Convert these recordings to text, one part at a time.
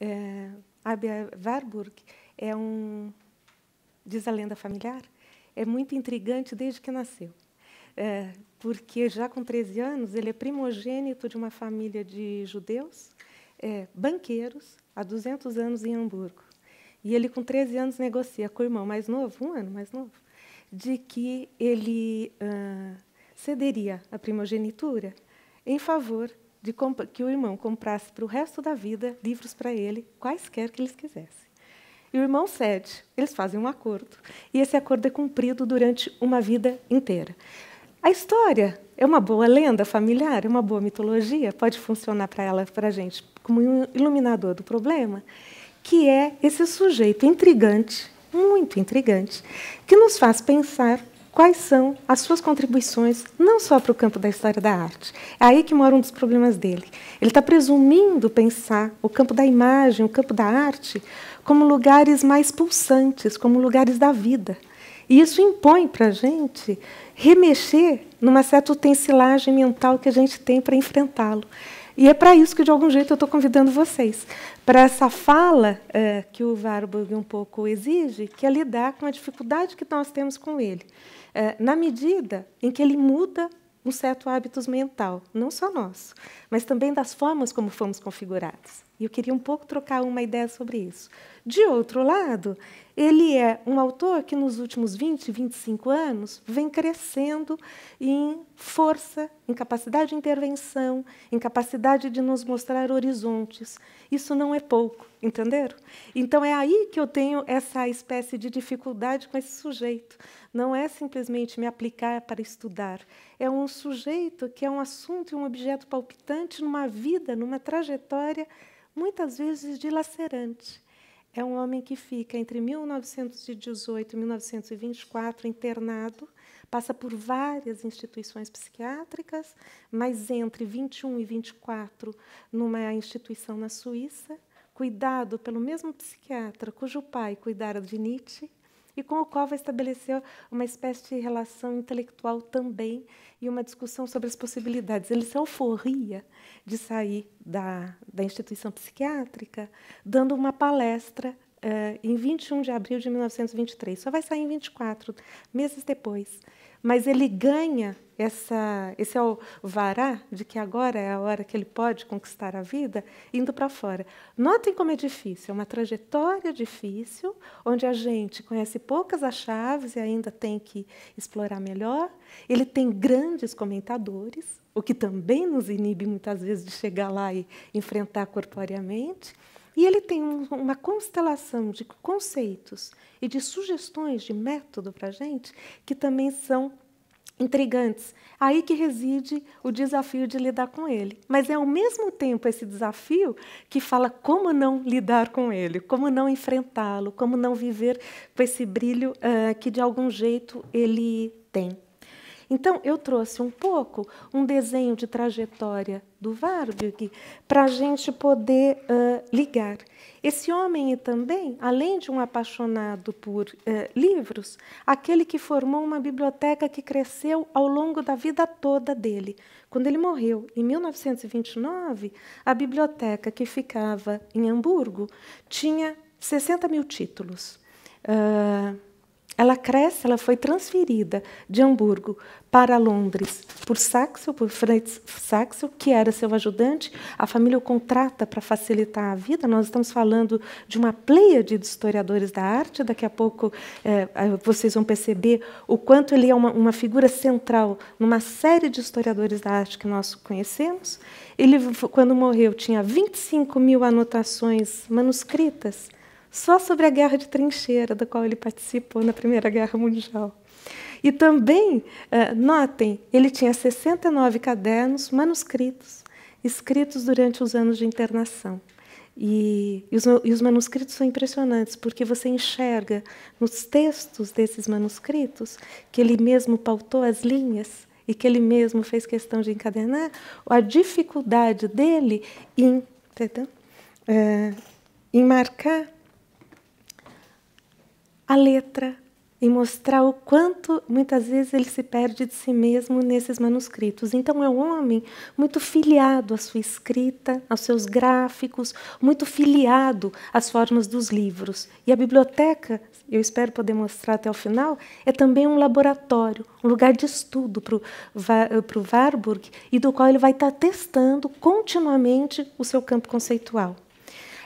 É, Abia Warburg é um, diz a lenda familiar, é muito intrigante desde que nasceu. É, porque já com 13 anos ele é primogênito de uma família de judeus, é, banqueiros, há 200 anos em Hamburgo. E ele, com 13 anos, negocia com o irmão mais novo, um ano mais novo, de que ele uh, cederia a primogenitura em favor de que o irmão comprasse para o resto da vida livros para ele, quaisquer que eles quisessem. E o irmão cede, eles fazem um acordo, e esse acordo é cumprido durante uma vida inteira. A história é uma boa lenda familiar, é uma boa mitologia, pode funcionar para ela, para a gente, como um iluminador do problema, que é esse sujeito intrigante, muito intrigante, que nos faz pensar quais são as suas contribuições, não só para o campo da história da arte. É aí que mora um dos problemas dele. Ele está presumindo pensar o campo da imagem, o campo da arte, como lugares mais pulsantes, como lugares da vida. E isso impõe para a gente remexer numa certa utensilagem mental que a gente tem para enfrentá-lo. E é para isso que, de algum jeito, eu estou convidando vocês. Para essa fala é, que o Warburg um pouco exige, que é lidar com a dificuldade que nós temos com ele. É, na medida em que ele muda um certo hábito mental, não só nosso, mas também das formas como fomos configurados. E eu queria um pouco trocar uma ideia sobre isso. De outro lado, ele é um autor que nos últimos 20, 25 anos vem crescendo em força, em capacidade de intervenção, em capacidade de nos mostrar horizontes. Isso não é pouco, entenderam? Então é aí que eu tenho essa espécie de dificuldade com esse sujeito. Não é simplesmente me aplicar para estudar. É um sujeito que é um assunto e um objeto palpitante numa vida, numa trajetória muitas vezes dilacerante é um homem que fica entre 1918 e 1924 internado, passa por várias instituições psiquiátricas, mas entre 21 e 24 numa instituição na Suíça, cuidado pelo mesmo psiquiatra cujo pai cuidara de Nietzsche, e com o qual vai estabelecer uma espécie de relação intelectual também e uma discussão sobre as possibilidades. Ele se alforria de sair da, da instituição psiquiátrica dando uma palestra eh, em 21 de abril de 1923. Só vai sair em 24, meses depois mas ele ganha essa, esse alvará de que agora é a hora que ele pode conquistar a vida, indo para fora. Notem como é difícil, é uma trajetória difícil, onde a gente conhece poucas as chaves e ainda tem que explorar melhor. Ele tem grandes comentadores, o que também nos inibe muitas vezes de chegar lá e enfrentar corporeamente. E ele tem um, uma constelação de conceitos e de sugestões de método para a gente que também são intrigantes. Aí que reside o desafio de lidar com ele. Mas é ao mesmo tempo esse desafio que fala como não lidar com ele, como não enfrentá-lo, como não viver com esse brilho uh, que de algum jeito ele tem. Então, eu trouxe um pouco um desenho de trajetória do Warburg para a gente poder uh, ligar. Esse homem também, além de um apaixonado por uh, livros, aquele que formou uma biblioteca que cresceu ao longo da vida toda dele. Quando ele morreu, em 1929, a biblioteca que ficava em Hamburgo tinha 60 mil títulos. Uh, ela cresce, ela foi transferida de Hamburgo para Londres por Saxo, por Fritz Saxo, que era seu ajudante. A família o contrata para facilitar a vida. Nós estamos falando de uma pleia de historiadores da arte. Daqui a pouco é, vocês vão perceber o quanto ele é uma, uma figura central numa série de historiadores da arte que nós conhecemos. Ele, quando morreu, tinha 25 mil anotações manuscritas só sobre a guerra de trincheira, da qual ele participou na Primeira Guerra Mundial. E também, eh, notem, ele tinha 69 cadernos manuscritos, escritos durante os anos de internação. E, e, os, e, os, manuscritos são impressionantes, porque você enxerga nos textos desses manuscritos que ele mesmo pautou as linhas e que ele mesmo fez questão de encadernar, a dificuldade dele em, É, em marcar a letra e mostrar o quanto muitas vezes ele se perde de si mesmo nesses manuscritos. Então é um homem muito filiado à sua escrita, aos seus gráficos, muito filiado às formas dos livros. E a biblioteca, eu espero poder mostrar até o final, é também um laboratório, um lugar de estudo para o Warburg e do qual ele vai estar testando continuamente o seu campo conceitual.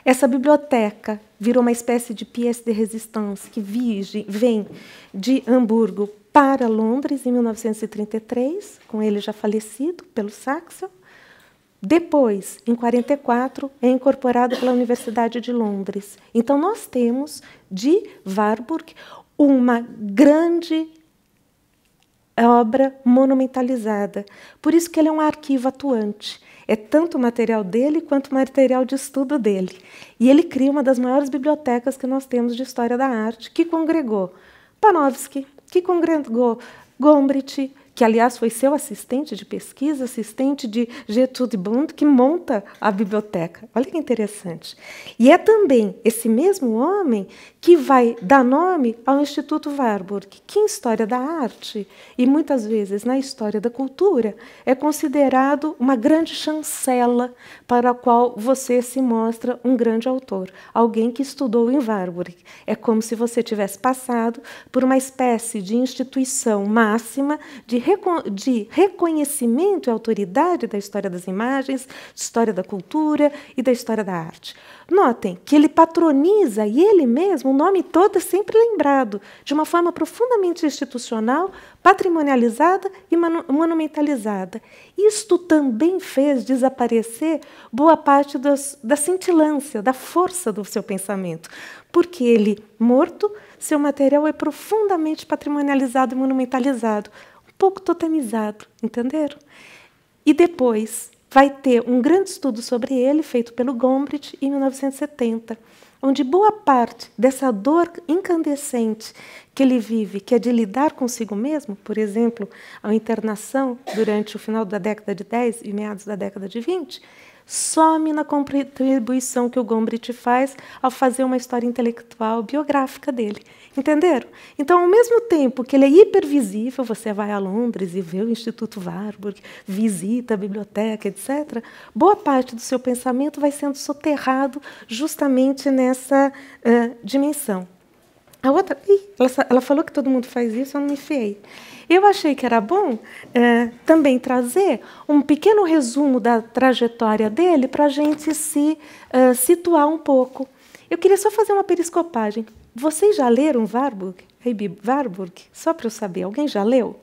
Essa biblioteca virou uma espécie de pièce de résistance que vige, vem de Hamburgo para Londres em 1933, com ele já falecido pelo Saxo. Depois, em 44, é incorporado pela Universidade de Londres. Então nós temos de Warburg uma grande obra monumentalizada. Por isso que ele é um arquivo atuante. É tanto o material dele quanto o material de estudo dele. E ele cria uma das maiores bibliotecas que nós temos de história da arte, que congregou Panofsky, que congregou Gombrich, que aliás foi seu assistente de pesquisa, assistente de Gertrude Bund, que monta a biblioteca. Olha que interessante. E é também esse mesmo homem que vai dar nome ao Instituto Warburg, que em história da arte e muitas vezes na história da cultura é considerado uma grande chancela para a qual você se mostra um grande autor, alguém que estudou em Warburg. É como se você tivesse passado por uma espécie de instituição máxima de, de reconhecimento e autoridade da história das imagens, história da cultura e da história da arte. Notem que ele patroniza e ele mesmo, o nome todo é sempre lembrado, de uma forma profundamente institucional, patrimonializada e monumentalizada. Isto também fez desaparecer boa parte das, da cintilância, da força do seu pensamento, porque ele, morto, seu material é profundamente patrimonializado e monumentalizado, um pouco totemizado, entenderam? E depois, vai ter um grande estudo sobre ele, feito pelo Gombrich em 1970, onde boa parte dessa dor incandescente que ele vive, que é de lidar consigo mesmo, por exemplo, a internação durante o final da década de 10 e meados da década de 20, some na contribuição que o Gombrich faz ao fazer uma história intelectual biográfica dele. Entenderam? Então, ao mesmo tempo que ele é hipervisível, você vai a Londres e vê o Instituto Warburg, visita a biblioteca, etc., boa parte do seu pensamento vai sendo soterrado justamente nessa uh, dimensão. A outra, ih, ela, ela falou que todo mundo faz isso, eu não me enfiei. Eu achei que era bom é, também trazer um pequeno resumo da trajetória dele para a gente se é, situar um pouco. Eu queria só fazer uma periscopagem. Vocês já leram Warburg? Warburg? Só para eu saber, alguém já leu?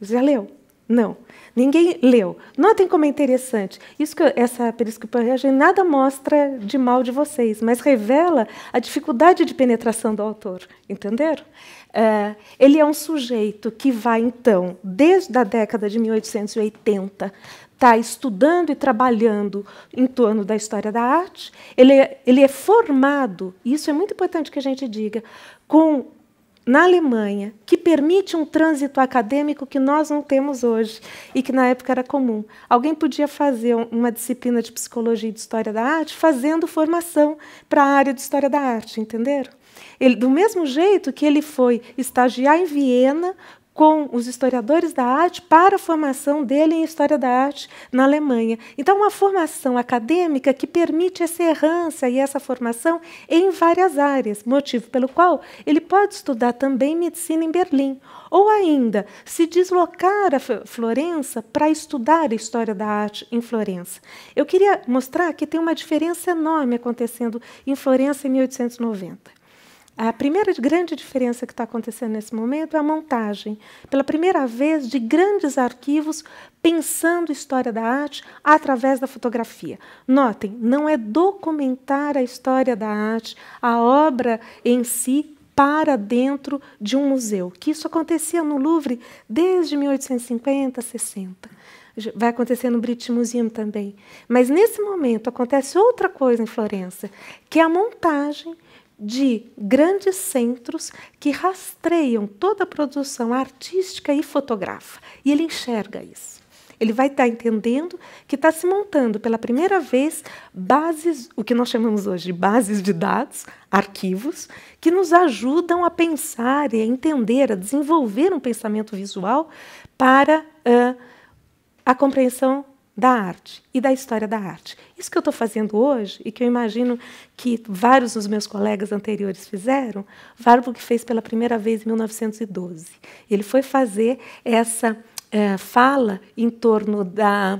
Já leu? Não. Ninguém leu. Notem como é interessante. Isso que eu, essa periscopagem nada mostra de mal de vocês, mas revela a dificuldade de penetração do autor. Entenderam? É, ele é um sujeito que vai, então, desde a década de 1880, está estudando e trabalhando em torno da história da arte. Ele é, ele é formado, e isso é muito importante que a gente diga, com na Alemanha que permite um trânsito acadêmico que nós não temos hoje e que na época era comum. Alguém podia fazer uma disciplina de psicologia e de história da arte fazendo formação para a área de história da arte, entenderam? Ele, do mesmo jeito que ele foi estagiar em Viena com os historiadores da arte para a formação dele em história da arte na Alemanha. Então, uma formação acadêmica que permite essa errância e essa formação em várias áreas, motivo pelo qual ele pode estudar também medicina em Berlim, ou ainda se deslocar a Florença para estudar a história da arte em Florença. Eu queria mostrar que tem uma diferença enorme acontecendo em Florença em 1890. A primeira grande diferença que está acontecendo nesse momento é a montagem, pela primeira vez, de grandes arquivos pensando história da arte através da fotografia. Notem, não é documentar a história da arte, a obra em si para dentro de um museu, que isso acontecia no Louvre desde 1850, 60 vai acontecer no British Museum também. Mas nesse momento acontece outra coisa em Florença, que é a montagem de grandes centros que rastreiam toda a produção artística e fotográfica E ele enxerga isso. Ele vai estar tá entendendo que está se montando pela primeira vez bases, o que nós chamamos hoje de bases de dados, arquivos, que nos ajudam a pensar e a entender, a desenvolver um pensamento visual para uh, a compreensão da arte e da história da arte. Isso que eu estou fazendo hoje e que eu imagino que vários dos meus colegas anteriores fizeram, Warburg fez pela primeira vez em 1912. Ele foi fazer essa é, fala em torno da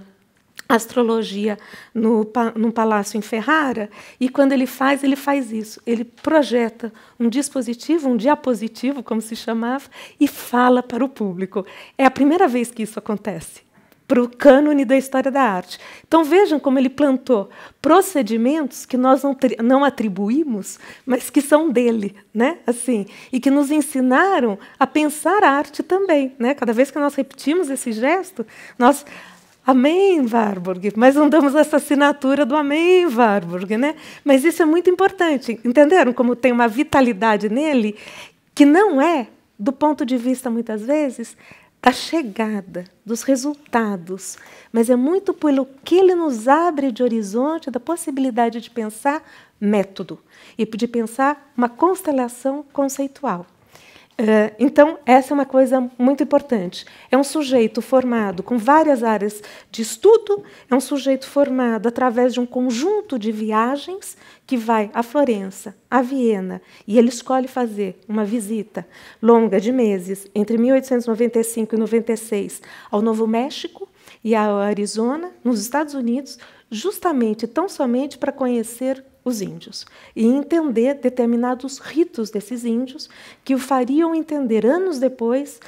astrologia no, num palácio em Ferrara, e quando ele faz, ele faz isso. Ele projeta um dispositivo, um diapositivo, como se chamava, e fala para o público. É a primeira vez que isso acontece para o cânone da história da arte. Então vejam como ele plantou procedimentos que nós não, não atribuímos, mas que são dele, né? Assim, e que nos ensinaram a pensar a arte também, né? Cada vez que nós repetimos esse gesto, nós Amém, Warburg, mas não damos essa assinatura do Amém, Warburg, né? Mas isso é muito importante. Entenderam como tem uma vitalidade nele que não é, do ponto de vista, muitas vezes, da chegada, dos resultados, mas é muito pelo que ele nos abre de horizonte, da possibilidade de pensar método e de pensar uma constelação conceitual. Eh, então, essa é uma coisa muito importante. É um sujeito formado com várias áreas de estudo, é um sujeito formado através de um conjunto de viagens que vai a Florença, a Viena, e ele escolhe fazer uma visita longa de meses entre 1895 e 96 ao Novo México e ao Arizona, nos Estados Unidos, justamente tão somente para conhecer os índios e entender determinados ritos desses índios que o fariam entender anos depois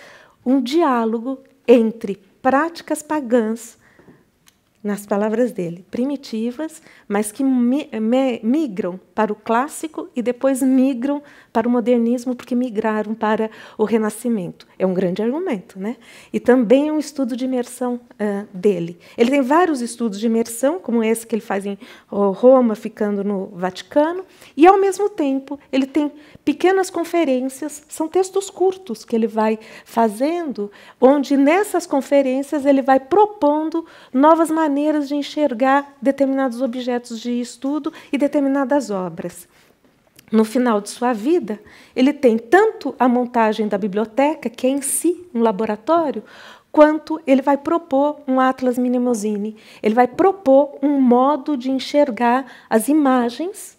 um diálogo entre práticas pagãs nas palavras dele, primitivas, mas que mi mi migram para o clássico e depois migram para o modernismo, porque migraram para o Renascimento. É um grande argumento, né? E também é um estudo de imersão uh, dele. Ele tem vários estudos de imersão, como esse que ele faz em Roma, ficando no Vaticano, e ao mesmo tempo ele tem pequenas conferências, são textos curtos que ele vai fazendo, onde nessas conferências ele vai propondo novas maneiras maneiras de enxergar determinados objetos de estudo e determinadas obras. No final de sua vida, ele tem tanto a montagem da biblioteca, que é em si um laboratório, quanto ele vai propor um Atlas Minimosini. Ele vai propor um modo de enxergar as imagens.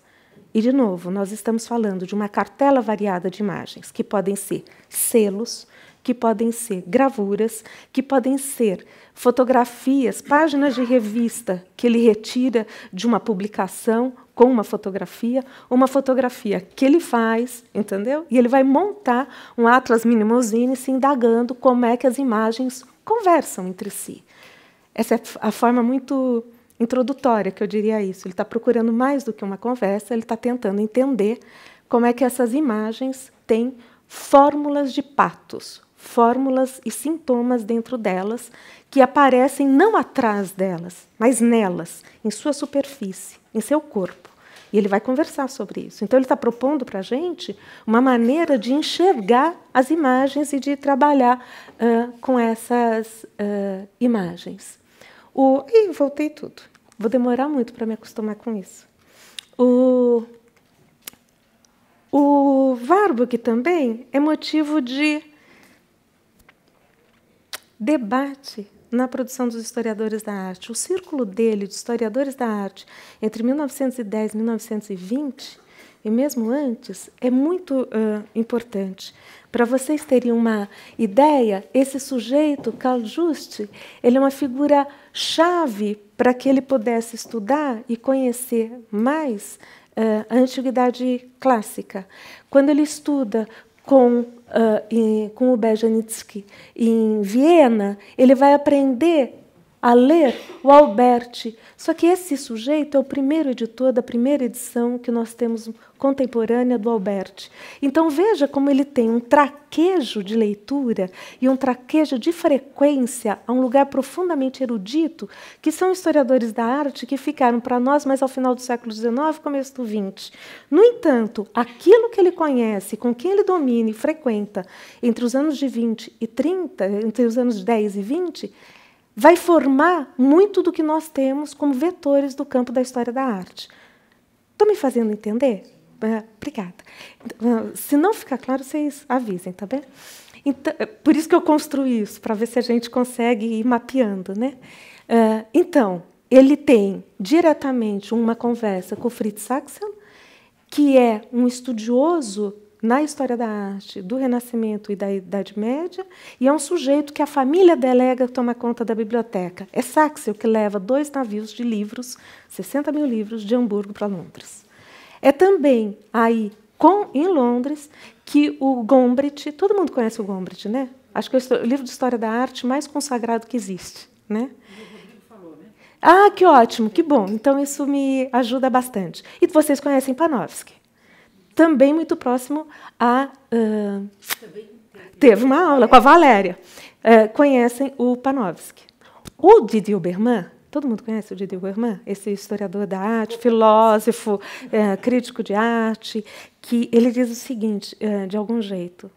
E, de novo, nós estamos falando de uma cartela variada de imagens, que podem ser selos, que podem ser gravuras, que podem ser fotografias, páginas de revista que ele retira de uma publicação com uma fotografia, uma fotografia que ele faz, entendeu? E ele vai montar um Atlas Minimosine se indagando como é que as imagens conversam entre si. Essa é a forma muito introdutória que eu diria isso. Ele está procurando mais do que uma conversa, ele está tentando entender como é que essas imagens têm fórmulas de patos, fórmulas e sintomas dentro delas que aparecem não atrás delas, mas nelas, em sua superfície, em seu corpo. E ele vai conversar sobre isso. Então, ele está propondo para a gente uma maneira de enxergar as imagens e de trabalhar uh, com essas uh, imagens. O... Ih, voltei tudo. Vou demorar muito para me acostumar com isso. O, o Warburg também é motivo de debate na produção dos historiadores da arte. O círculo dele, de historiadores da arte, entre 1910 e 1920, e mesmo antes, é muito uh, importante. Para vocês terem uma ideia, esse sujeito, Carl Juste, ele é uma figura chave para que ele pudesse estudar e conhecer mais uh, a antiguidade clássica. Quando ele estuda com, uh, ah, em, com o Bezhenitsky em Viena, ele vai aprender a ler o Alberti. Só que esse sujeito é o primeiro editor da primeira edição que nós temos contemporânea do Alberti. Então veja como ele tem um traquejo de leitura e um traquejo de frequência a um lugar profundamente erudito, que são historiadores da arte que ficaram para nós mais ao final do século XIX, começo do XX. No entanto, aquilo que ele conhece, com quem ele domina e frequenta entre os anos de 20 e 30, entre os anos 10 e 20, vai formar muito do que nós temos como vetores do campo da história da arte. Estou me fazendo entender? Ah, obrigada. Então, ah, se não ficar claro, vocês avisem, tá bem? Então, ah, por isso que eu construí isso, para ver se a gente consegue ir mapeando. Né? Então, ele tem diretamente uma conversa com o Fritz Saxon, que é um estudioso na história da arte, do Renascimento e da Idade Média, e é um sujeito que a família delega toma conta da biblioteca. É Saxel que leva dois navios de livros, 60 mil livros, de Hamburgo para Londres. É também aí com, em Londres que o Gombrich, todo mundo conhece o Gombrich, né? Acho que é o livro de história da arte mais consagrado que existe, né? Ah, que ótimo, que bom. Então isso me ajuda bastante. E vocês conhecem Panofsky também muito próximo a. Uh, teve uma aula com a Valéria. Uh, conhecem o Panofsky. O Didi Oberman, todo mundo conhece o Didi Oberman, esse historiador da arte, filósofo, uh, crítico de arte, que ele diz o seguinte, é, de algum jeito,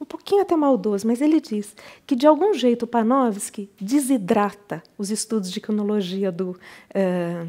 um pouquinho até maldoso, mas ele diz que, de algum jeito, o Panofsky desidrata os estudos de cronologia do, uh,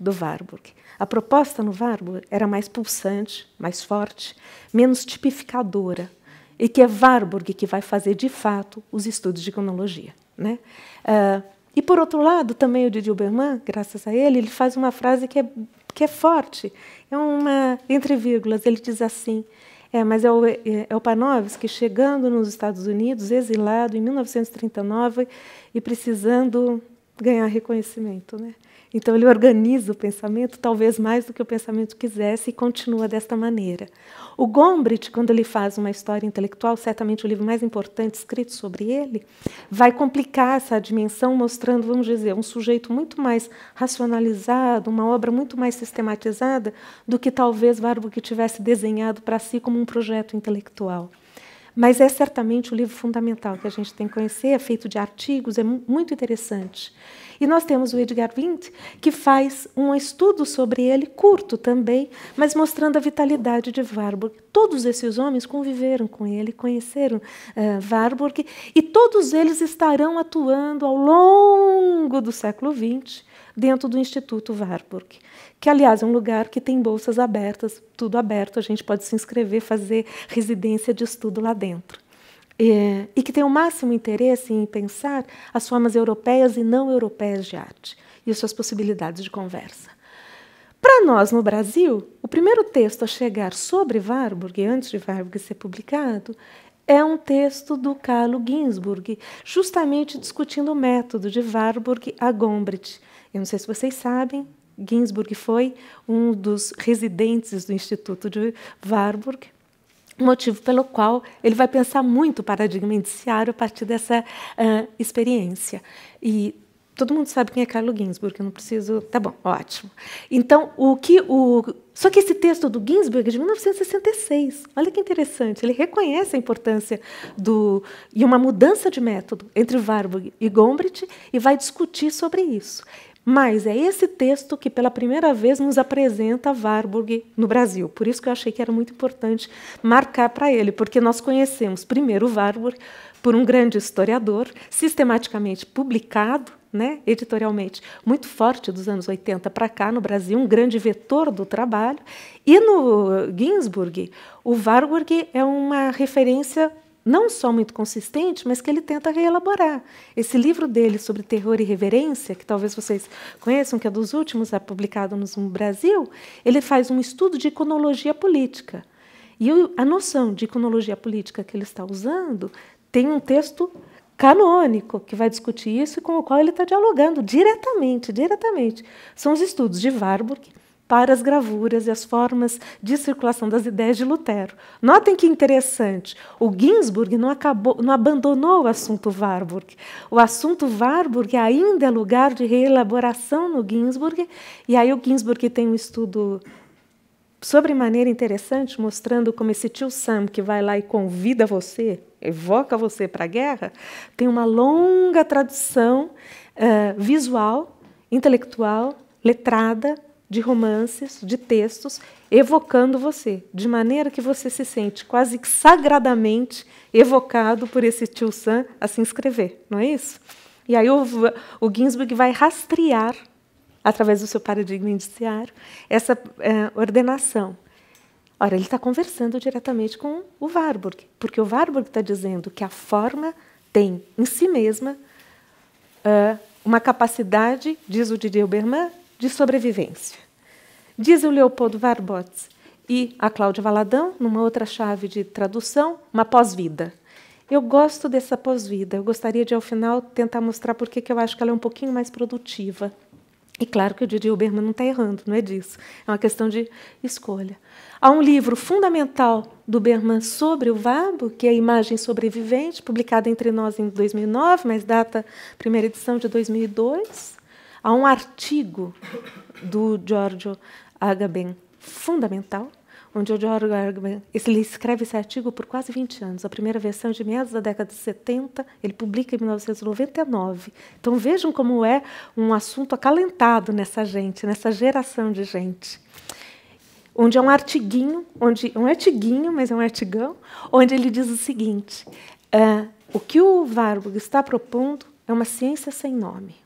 do Warburg. A proposta no Warburg era mais pulsante, mais forte, menos tipificadora, e que é Warburg que vai fazer de fato os estudos de cronologia, Né? Uh, e por outro lado, também o didi Dilbermann, graças a ele, ele faz uma frase que é, que é forte, é uma entre vírgulas, ele diz assim: é, mas é o, é, é o chegando nos Estados Unidos, exilado em 1939 e precisando ganhar reconhecimento, né? Então ele organiza o pensamento, talvez mais do que o pensamento quisesse, e continua desta maneira. O Gombrich, quando ele faz uma história intelectual, certamente o livro mais importante escrito sobre ele, vai complicar essa dimensão, mostrando, vamos dizer, um sujeito muito mais racionalizado, uma obra muito mais sistematizada do que talvez Warburg tivesse desenhado para si como um projeto intelectual. Mas é certamente o livro fundamental que a gente tem que conhecer, é feito de artigos, é muito interessante. E nós temos o Edgar Wint, que faz um estudo sobre ele, curto também, mas mostrando a vitalidade de Warburg. Todos esses homens conviveram com ele, conheceram uh, Warburg, e todos eles estarão atuando ao longo do século XX dentro do Instituto Warburg, que, aliás, é um lugar que tem bolsas abertas, tudo aberto, a gente pode se inscrever, fazer residência de estudo lá dentro. É, e que tem o máximo interesse em pensar as formas europeias e não europeias de arte e as suas possibilidades de conversa. Para nós, no Brasil, o primeiro texto a chegar sobre Warburg, antes de Warburg ser publicado, é um texto do Carlo Ginsburg, justamente discutindo o método de Warburg a Gombrich. Eu não sei se vocês sabem, Ginsburg foi um dos residentes do Instituto de Warburg, motivo pelo qual ele vai pensar muito o paradigma indiciário a partir dessa uh, experiência. E todo mundo sabe quem é Carlo Ginsburg, eu não preciso. Tá bom, ótimo. Então, o que o só que esse texto do Ginsberg é de 1966. Olha que interessante. Ele reconhece a importância do e uma mudança de método entre Warburg e Gombrich e vai discutir sobre isso. Mas é esse texto que pela primeira vez nos apresenta Warburg no Brasil. Por isso que eu achei que era muito importante marcar para ele, porque nós conhecemos primeiro Warburg por um grande historiador, sistematicamente publicado né, editorialmente muito forte dos anos 80 para cá no Brasil, um grande vetor do trabalho. E no Ginsburg, o Warburg é uma referência não só muito consistente, mas que ele tenta reelaborar. Esse livro dele sobre terror e reverência, que talvez vocês conheçam, que é dos últimos a publicado no Brasil, ele faz um estudo de iconologia política. E a noção de iconologia política que ele está usando tem um texto canônico que vai discutir isso e com o qual ele está dialogando diretamente, diretamente. São os estudos de Warburg para as gravuras e as formas de circulação das ideias de Lutero. Notem que interessante, o Ginsburg não, acabou, não abandonou o assunto Warburg. O assunto Warburg ainda é lugar de reelaboração no Ginsburg, e aí o Ginsburg tem um estudo sobre maneira interessante, mostrando como esse tio Sam que vai lá e convida você, evoca você para a guerra, tem uma longa tradição uh, eh, visual, intelectual, letrada, de romances, de textos, evocando você, de maneira que você se sente quase que sagradamente evocado por esse tio Sam a se inscrever, não é isso? E aí o, o Ginsburg vai rastrear, através do seu paradigma indiciário, essa é, ordenação. Ora, ele está conversando diretamente com o Warburg, porque o Warburg está dizendo que a forma tem em si mesma uh, uma capacidade, diz o Didier Berman, de sobrevivência. Diz o Leopoldo Varbots e a Cláudia Valadão, numa outra chave de tradução, uma pós-vida. Eu gosto dessa pós-vida. Eu gostaria de, ao final, tentar mostrar por que eu acho que ela é um pouquinho mais produtiva. E claro que o Didi Uberman não está errando, não é disso. É uma questão de escolha. Há um livro fundamental do Berman sobre o Vabo, que é a Imagem Sobrevivente, publicado entre nós em 2009, mas data primeira edição de 2002. Há um artigo do Giorgio Agamben fundamental, onde o Giorgio Agamben ele escreve esse artigo por quase 20 anos. A primeira versão é de meados da década de 70, ele publica em 1999. Então vejam como é um assunto acalentado nessa gente, nessa geração de gente. Onde é um artiguinho, onde um artiguinho, mas é um artigão, onde ele diz o seguinte: uh, o que o Warburg está propondo é uma ciência sem nome.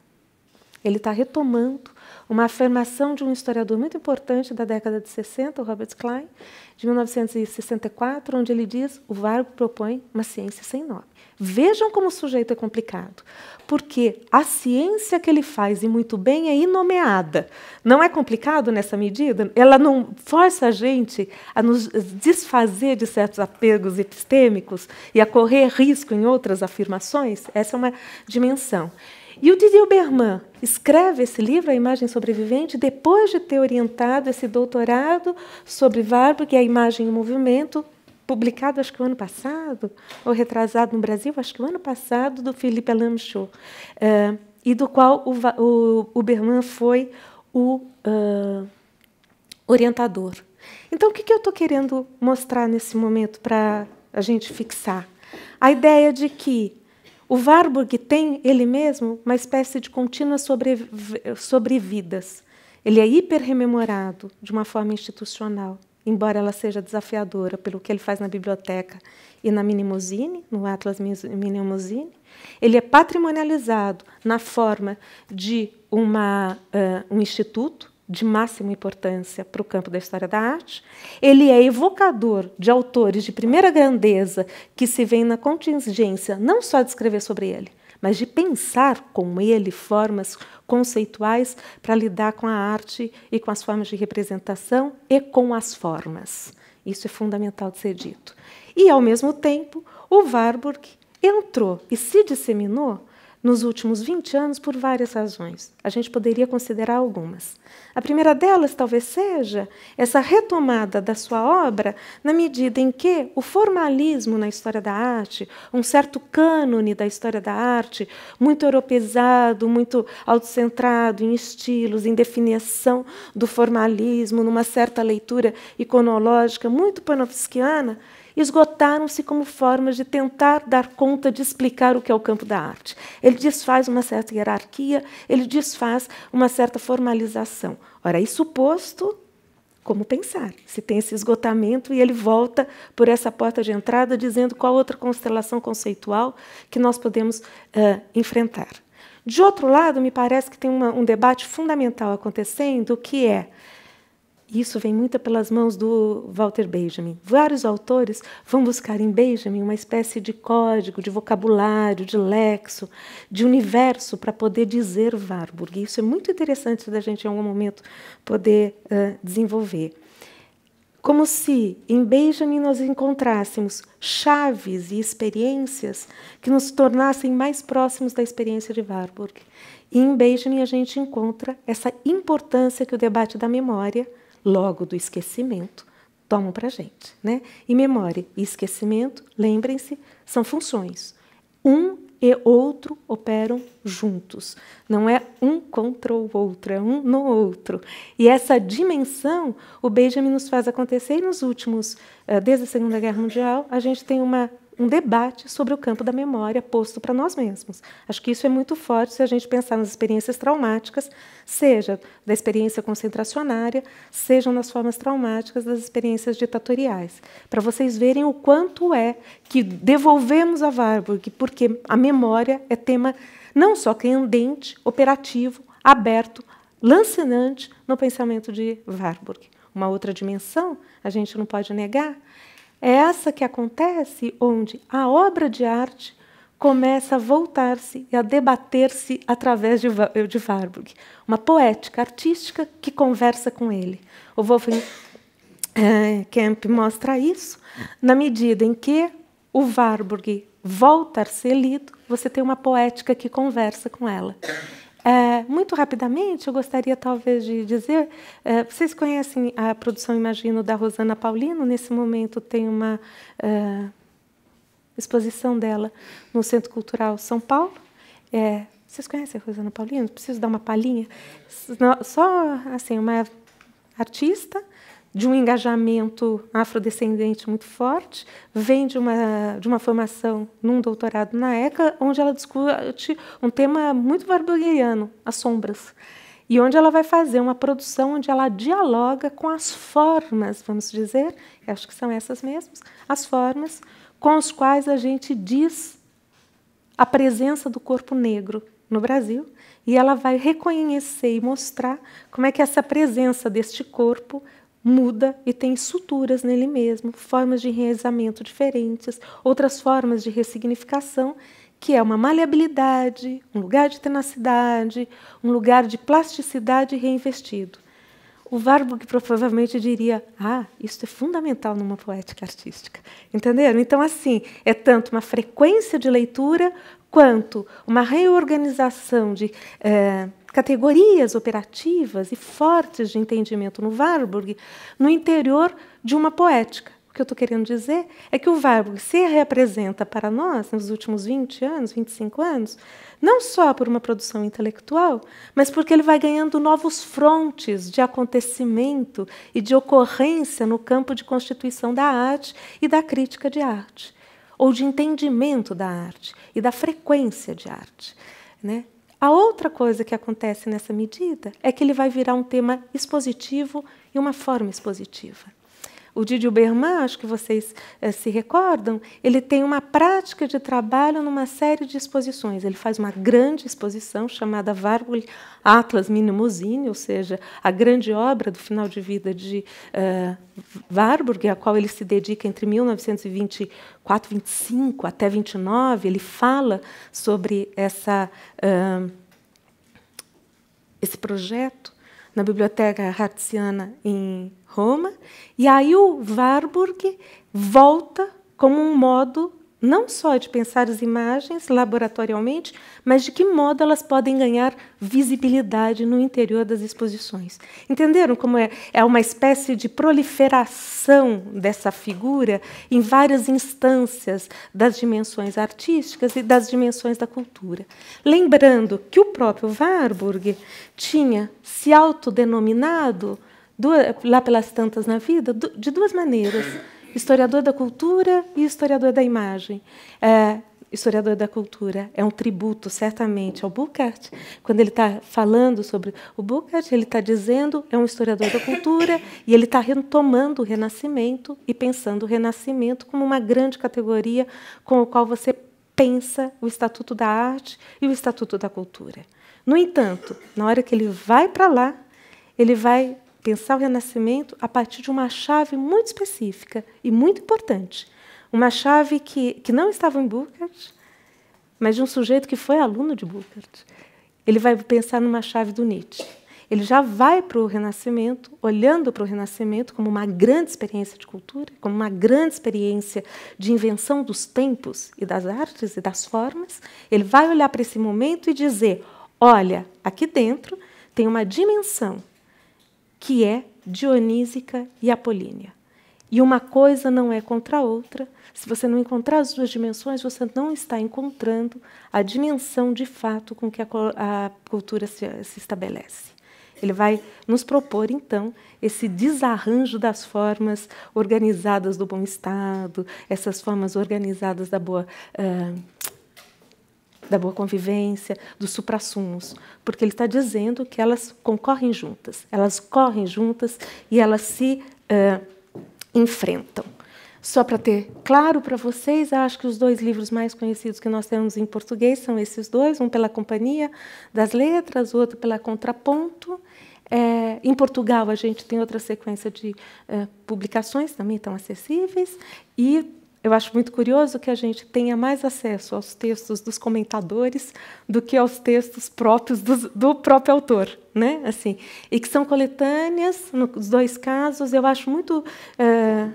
Ele está retomando uma afirmação de um historiador muito importante da década de 60, o Robert Klein, de 1964, onde ele diz: o Vargo propõe uma ciência sem nome. Vejam como o sujeito é complicado, porque a ciência que ele faz e muito bem é inomeada. Não é complicado nessa medida? Ela não força a gente a nos desfazer de certos apegos epistêmicos e a correr risco em outras afirmações? Essa é uma dimensão. E o Didi Berman escreve esse livro, A Imagem Sobrevivente, depois de ter orientado esse doutorado sobre Warburg, a imagem e o movimento, publicado acho que o ano passado, ou retrasado no Brasil, acho que o ano passado, do Felipe Alain uh, e do qual o, o, o Berman foi o uh, orientador. Então, o que, que eu estou querendo mostrar nesse momento para a gente fixar? A ideia de que o Warburg tem ele mesmo uma espécie de contínua sobre, sobrevidas. Ele é hiperrememorado de uma forma institucional, embora ela seja desafiadora pelo que ele faz na biblioteca e na Minimusine, no Atlas Minimusine. Ele é patrimonializado na forma de uma, uh, um instituto de máxima importância para o campo da história da arte. Ele é evocador de autores de primeira grandeza que se veem na contingência não só de escrever sobre ele, mas de pensar com ele formas conceituais para lidar com a arte e com as formas de representação e com as formas. Isso é fundamental de ser dito. E, ao mesmo tempo, o Warburg entrou e se disseminou nos últimos 20 anos por várias razões. A gente poderia considerar algumas. A primeira delas talvez seja essa retomada da sua obra na medida em que o formalismo na história da arte, um certo cânone da história da arte, muito europeizado, muito autocentrado em estilos, em definição do formalismo, numa certa leitura iconológica muito panofskiana, esgotaram-se como formas de tentar dar conta de explicar o que é o campo da arte. Ele desfaz uma certa hierarquia, ele desfaz uma certa formalização. Ora, isso posto, como pensar? Se tem esse esgotamento e ele volta por essa porta de entrada dizendo qual outra constelação conceitual que nós podemos uh, enfrentar. De outro lado, me parece que tem uma, um debate fundamental acontecendo, que é isso vem muito pelas mãos do Walter Benjamin. Vários autores vão buscar em Benjamin uma espécie de código, de vocabulário, de lexo, de universo para poder dizer Warburg. Isso é muito interessante da gente em algum momento poder uh, desenvolver. Como se em Benjamin nós encontrássemos chaves e experiências que nos tornassem mais próximos da experiência de Warburg. E em Benjamin a gente encontra essa importância que o debate da memória logo do esquecimento, tomam para a gente. Né? E memória e esquecimento, lembrem-se, são funções. Um e outro operam juntos. Não é um contra o outro, é um no outro. E essa dimensão o Benjamin nos faz acontecer. E nos últimos, eh, desde a Segunda Guerra Mundial, a gente tem uma um debate sobre o campo da memória posto para nós mesmos. Acho que isso é muito forte se a gente pensar nas experiências traumáticas, seja da experiência concentracionária, sejam nas formas traumáticas das experiências ditatoriais, para vocês verem o quanto é que devolvemos a Warburg, porque a memória é tema não só candente, operativo, aberto, lancinante no pensamento de Warburg. Uma outra dimensão, a gente não pode negar, é essa que acontece onde a obra de arte começa a voltar-se e a debater-se através de, de Warburg. Uma poética artística que conversa com ele. O Wolfgang é, Kemp mostra isso na medida em que o Warburg volta a ser lido, você tem uma poética que conversa com ela. É, muito rapidamente, eu gostaria talvez de dizer, é, vocês conhecem a produção Imagino da Rosana Paulino? Nesse momento tem uma é, exposição dela no Centro Cultural São Paulo. É, vocês conhecem a Rosana Paulino? Preciso dar uma palhinha. Só assim, uma artista de um engajamento afrodescendente muito forte, vem de uma, de uma formação num doutorado na ECA, onde ela discute um tema muito barbariano, as sombras. E onde ela vai fazer uma produção onde ela dialoga com as formas, vamos dizer, acho que são essas mesmas, as formas com as quais a gente diz a presença do corpo negro no Brasil e ela vai reconhecer e mostrar como é que essa presença deste corpo muda e tem suturas nele mesmo, formas de enraizamento diferentes, outras formas de ressignificação, que é uma maleabilidade, um lugar de tenacidade, um lugar de plasticidade reinvestido. O que provavelmente diria: Ah, isso é fundamental numa poética artística. Entenderam? Então, assim, é tanto uma frequência de leitura quanto uma reorganização de eh, categorias operativas e fortes de entendimento no Warburg no interior de uma poética. O que eu estou querendo dizer é que o Warburg se reapresenta para nós, nos últimos 20 anos, 25 anos, não só por uma produção intelectual, mas porque ele vai ganhando novos frontes de acontecimento e de ocorrência no campo de constituição da arte e da crítica de arte, ou de entendimento da arte e da frequência de arte. Né? A outra coisa que acontece nessa medida é que ele vai virar um tema expositivo e uma forma expositiva. O Didio Uberman, acho que vocês eh, se recordam, ele tem uma prática de trabalho numa série de exposições. Ele faz uma grande exposição chamada Varburg Atlas Minimusine, ou seja, a grande obra do final de vida de Varburg, eh, Warburg, a qual ele se dedica entre 1924, 25 até 29. Ele fala sobre essa, eh, esse projeto na Biblioteca Hartziana em Roma, e aí o Warburg volta como um modo não só de pensar as imagens laboratorialmente, mas de que modo elas podem ganhar visibilidade no interior das exposições. Entenderam como é? É uma espécie de proliferação dessa figura em várias instâncias das dimensões artísticas e das dimensões da cultura. Lembrando que o próprio Warburg tinha se autodenominado, lá pelas tantas na vida, de duas maneiras historiador da cultura e historiador da imagem. É, historiador da cultura é um tributo certamente ao Burkhardt quando ele está falando sobre o Burkhardt ele está dizendo é um historiador da cultura e ele está retomando o Renascimento e pensando o Renascimento como uma grande categoria com o qual você pensa o Estatuto da Arte e o Estatuto da Cultura no entanto na hora que ele vai para lá ele vai pensar o Renascimento a partir de uma chave muito específica e muito importante. Uma chave que, que não estava em Burkhardt, mas de um sujeito que foi aluno de Burkhardt. Ele vai pensar numa chave do Nietzsche. Ele já vai para o Renascimento, olhando para o Renascimento como uma grande experiência de cultura, como uma grande experiência de invenção dos tempos e das artes e das formas. Ele vai olhar para esse momento e dizer: olha, aqui dentro tem uma dimensão que é dionísica e apolínea. E uma coisa não é contra a outra. Se você não encontrar as duas dimensões, você não está encontrando a dimensão de fato com que a, a cultura se, se estabelece. Ele vai nos propor, então, esse desarranjo das formas organizadas do bom estado, essas formas organizadas da boa uh, da boa convivência, dos suprassumos, porque ele está dizendo que elas concorrem juntas, elas correm juntas e elas se uh, enfrentam. Só para ter claro para vocês, acho que os dois livros mais conhecidos que nós temos em português são esses dois: um pela Companhia das Letras, outro pela Contraponto. É, em Portugal, a gente tem outra sequência de eh, publicações, também estão acessíveis, e eu acho muito curioso que a gente tenha mais acesso aos textos dos comentadores do que aos textos próprios do, do próprio autor, né? Assim, e que são coletâneas, nos dois casos, eu acho muito é,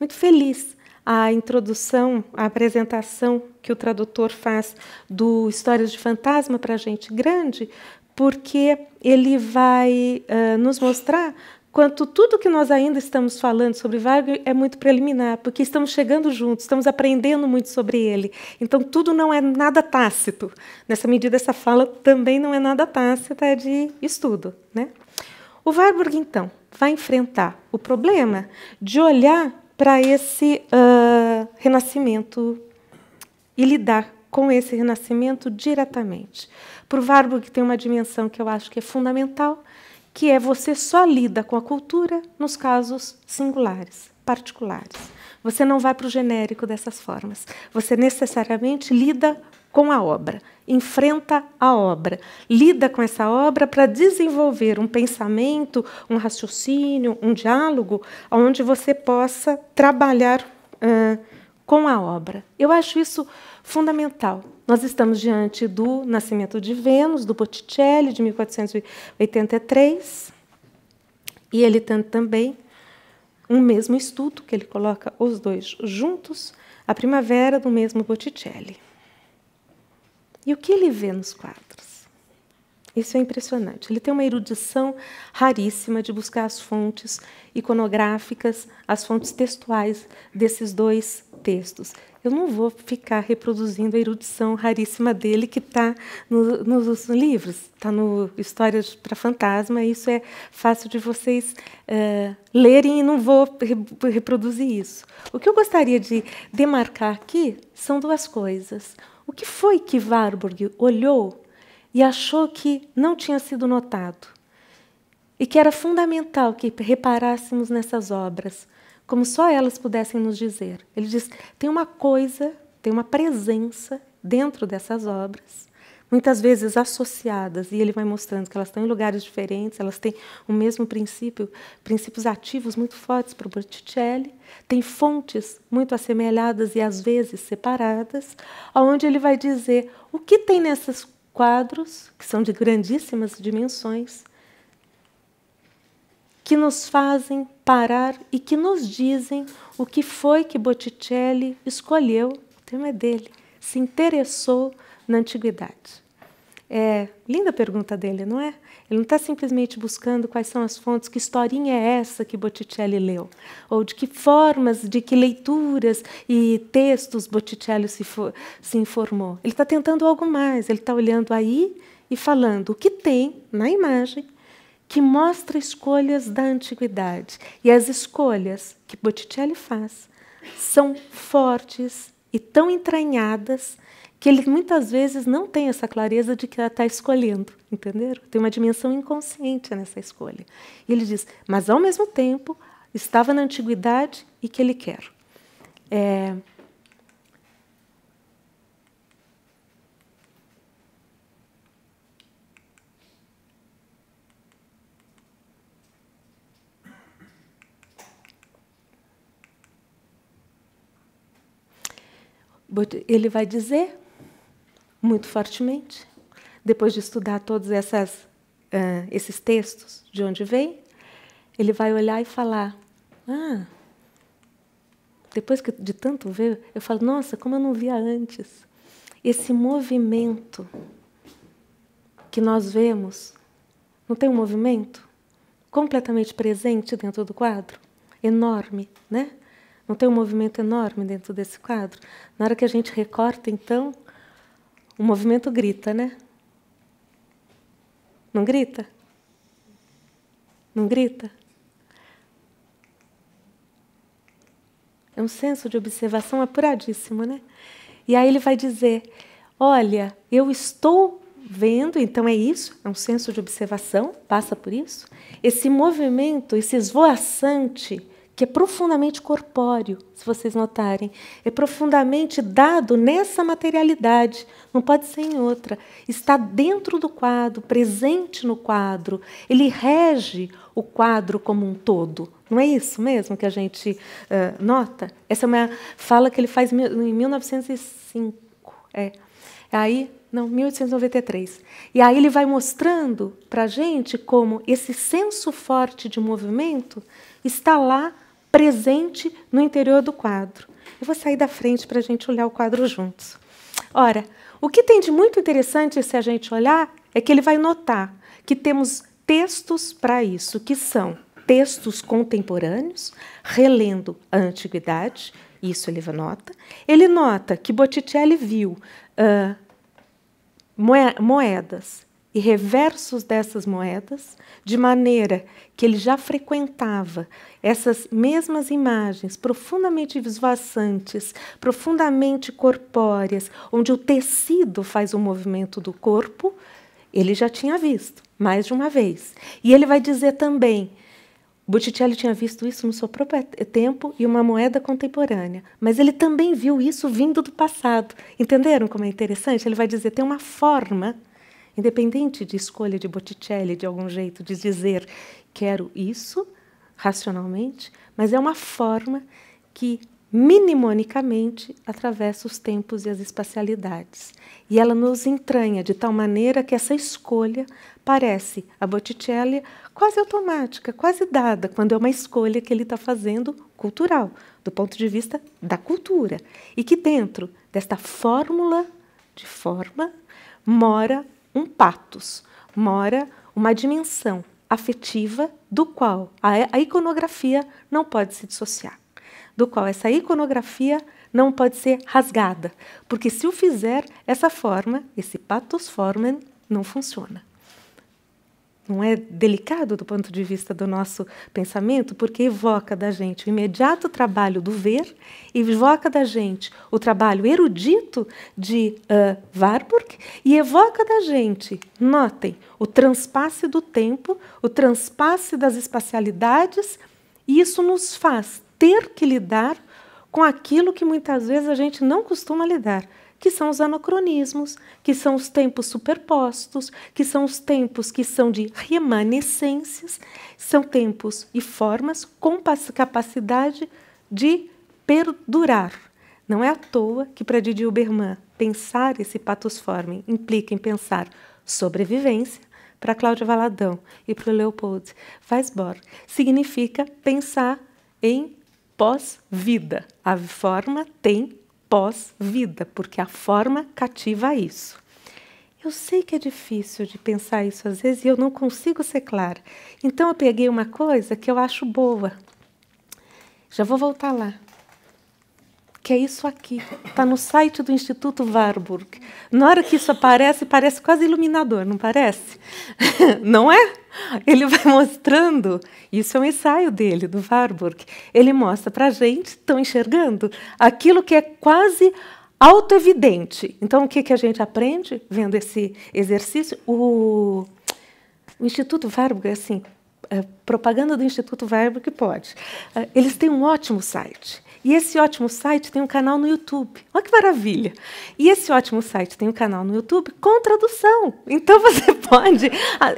muito feliz a introdução, a apresentação que o tradutor faz do Histórias de Fantasma para a Gente Grande, porque ele vai eh, nos mostrar quanto tudo que nós ainda estamos falando sobre Wagner é muito preliminar, porque estamos chegando juntos, estamos aprendendo muito sobre ele. Então, tudo não é nada tácito. Nessa medida, essa fala também não é nada tácita, é de estudo. Né? O Warburg, então, vai enfrentar o problema de olhar para esse uh, renascimento e lidar com esse renascimento diretamente. Para o Warburg, tem uma dimensão que eu acho que é fundamental, que é você só lida com a cultura nos casos singulares, particulares. Você não vai para o genérico dessas formas. Você necessariamente lida com a obra, enfrenta a obra, lida com essa obra para desenvolver um pensamento, um raciocínio, um diálogo, onde você possa trabalhar. Uh, com a obra. Eu acho isso fundamental. Nós estamos diante do Nascimento de Vênus, do Botticelli, de 1483, e ele tem também um mesmo estudo, que ele coloca os dois juntos, a primavera do mesmo Botticelli. E o que ele vê nos quadros? Isso é impressionante. Ele tem uma erudição raríssima de buscar as fontes iconográficas, as fontes textuais desses dois textos. Eu não vou ficar reproduzindo a erudição raríssima dele que está no, nos livros, está no Histórias para Fantasma. Isso é fácil de vocês eh, lerem e não vou re reproduzir isso. O que eu gostaria de demarcar aqui são duas coisas. O que foi que Warburg olhou e achou que não tinha sido notado? E que era fundamental que reparássemos nessas obras como só elas pudessem nos dizer. Ele diz: tem uma coisa, tem uma presença dentro dessas obras, muitas vezes associadas, e ele vai mostrando que elas estão em lugares diferentes, elas têm o mesmo princípio, princípios ativos muito fortes para o Botticelli, tem fontes muito assemelhadas e às vezes separadas, onde ele vai dizer o que tem nesses quadros, que são de grandíssimas dimensões, que nos fazem parar e que nos dizem o que foi que Botticelli escolheu, o tema é dele, se interessou na antiguidade. É, linda a pergunta dele, não é? Ele não está simplesmente buscando quais são as fontes, que historinha é essa que Botticelli leu, ou de que formas, de que leituras e textos Botticelli se, for, se informou. Ele está tentando algo mais, ele está olhando aí e falando o que tem na imagem que mostra escolhas da antiguidade. E as escolhas que Botticelli faz são fortes e tão entranhadas que ele muitas vezes não tem essa clareza de que ela está escolhendo, entenderam? Tem uma dimensão inconsciente nessa escolha. E ele diz, mas ao mesmo tempo estava na antiguidade e que ele quer. É, ele vai dizer muito fortemente, depois de estudar todos essas, uh, esses textos, de onde vem, ele vai olhar e falar: Ah, depois que de tanto ver, eu falo: Nossa, como eu não via antes. Esse movimento que nós vemos, não tem um movimento completamente presente dentro do quadro, enorme, né? Não tem um movimento enorme dentro desse quadro? Na hora que a gente recorta, então, o movimento grita, né? Não grita? Não grita? É um senso de observação apuradíssimo, né? E aí ele vai dizer: Olha, eu estou vendo, então é isso, é um senso de observação, passa por isso. Esse movimento, esse esvoaçante que é profundamente corpóreo, se vocês notarem, é profundamente dado nessa materialidade, não pode ser em outra. Está dentro do quadro, presente no quadro, ele rege o quadro como um todo. Não é isso mesmo que a gente uh, nota? Essa é uma fala que ele faz em 1905. É. Aí não, 1893. E aí ele vai mostrando para a gente como esse senso forte de movimento está lá presente no interior do quadro. Eu vou sair da frente para a gente olhar o quadro juntos. Ora, o que tem de muito interessante se a gente olhar é que ele vai notar que temos textos para isso, que são textos contemporâneos, relendo a antiguidade, isso ele nota. Ele nota que Botticelli viu uh, moedas e reversos dessas moedas, de maneira que ele já frequentava essas mesmas imagens profundamente esvoaçantes, profundamente corpóreas, onde o tecido faz o movimento do corpo, ele já tinha visto mais de uma vez. E ele vai dizer também. Botticelli tinha visto isso no seu próprio tempo e uma moeda contemporânea, mas ele também viu isso vindo do passado. Entenderam como é interessante? Ele vai dizer: tem uma forma independente de escolha de Botticelli, de algum jeito, de dizer quero isso racionalmente, mas é uma forma que minimonicamente atravessa os tempos e as espacialidades. E ela nos entranha de tal maneira que essa escolha parece a Botticelli quase automática, quase dada, quando é uma escolha que ele está fazendo cultural, do ponto de vista da cultura. E que dentro desta fórmula de forma mora um patos, mora uma dimensão afetiva do qual a, iconografia não pode se dissociar, do qual essa iconografia não pode ser rasgada, porque se o fizer, essa forma, esse patos formen, não funciona não é delicado do ponto de vista do nosso pensamento, porque evoca da gente o imediato trabalho do ver, evoca da gente o trabalho erudito de uh, Warburg e evoca da gente, notem, o transpasse do tempo, o transpasse das espacialidades, e isso nos faz ter que lidar com aquilo que muitas vezes a gente não costuma lidar, que são os anacronismos, que são os tempos superpostos, que são os tempos que são de remanescências, são tempos e formas com capacidade de perdurar. Não é à toa que, para didi Berman, pensar esse patos formem implica em pensar sobrevivência, para Cláudia Valadão e para o Leopold Weisbord, significa pensar em pós-vida. A forma tem pós-vida, porque a forma cativa isso. Eu sei que é difícil de pensar isso às vezes e eu não consigo ser clara. Então eu peguei uma coisa que eu acho boa. Já vou voltar lá. Que é isso aqui. Está no site do Instituto Warburg. Na hora que isso aparece, parece quase iluminador, não parece? não é? Ele vai mostrando, isso é um ensaio dele, do Warburg. Ele mostra para a gente, estão enxergando, aquilo que é quase autoevidente. Então, o que, que a gente aprende vendo esse exercício? O, o Instituto Warburg, é assim, é, propaganda do Instituto Warburg pode. É, eles têm um ótimo site. E esse ótimo site tem um canal no YouTube. Olha que maravilha! E esse ótimo site tem um canal no YouTube com tradução. Então você pode.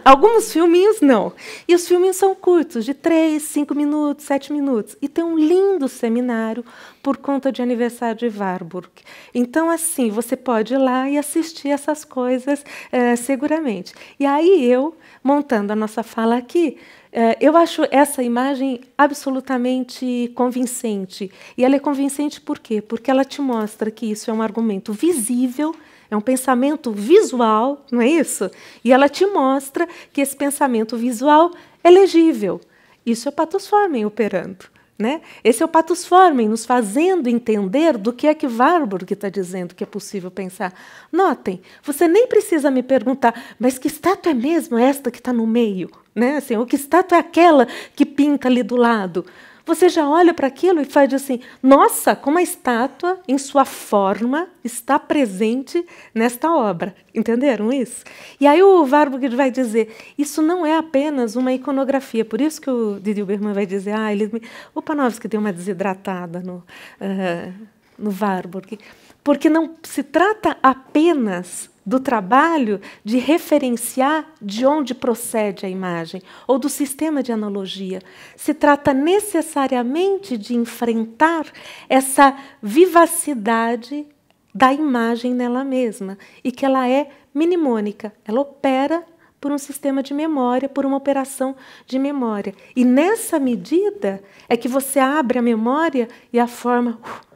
Alguns filminhos não. E os filminhos são curtos, de 3, 5 minutos, 7 minutos. E tem um lindo seminário por conta de aniversário de Warburg. Então, assim, você pode ir lá e assistir essas coisas é, seguramente. E aí eu, montando a nossa fala aqui, eh, eu acho essa imagem absolutamente convincente. E ela é convincente por quê? Porque ela te mostra que isso é um argumento visível, é um pensamento visual, não é isso? E ela te mostra que esse pensamento visual é legível. Isso é o patosformem operando. Né? Esse é o patus formem, nos fazendo entender do que é que Warburg está dizendo que é possível pensar. Notem, você nem precisa me perguntar, mas que estátua é mesmo esta que está no meio? Né? Assim, ou que estátua é aquela que pinta ali do lado? você já olha para aquilo e faz assim: nossa, como a estátua, em sua forma, está presente nesta obra. Entenderam isso? E aí o Warburg vai dizer: isso não é apenas uma iconografia. Por isso que o Didi Berman vai dizer: ah, ele, o Panofsky tem uma desidratada no, uh, no Warburg. Porque não se trata apenas do trabalho de referenciar de onde procede a imagem ou do sistema de analogia. Se trata necessariamente de enfrentar essa vivacidade da imagem nela mesma e que ela é mnemônica, ela opera por um sistema de memória, por uma operação de memória. E nessa medida é que você abre a memória e a forma uh,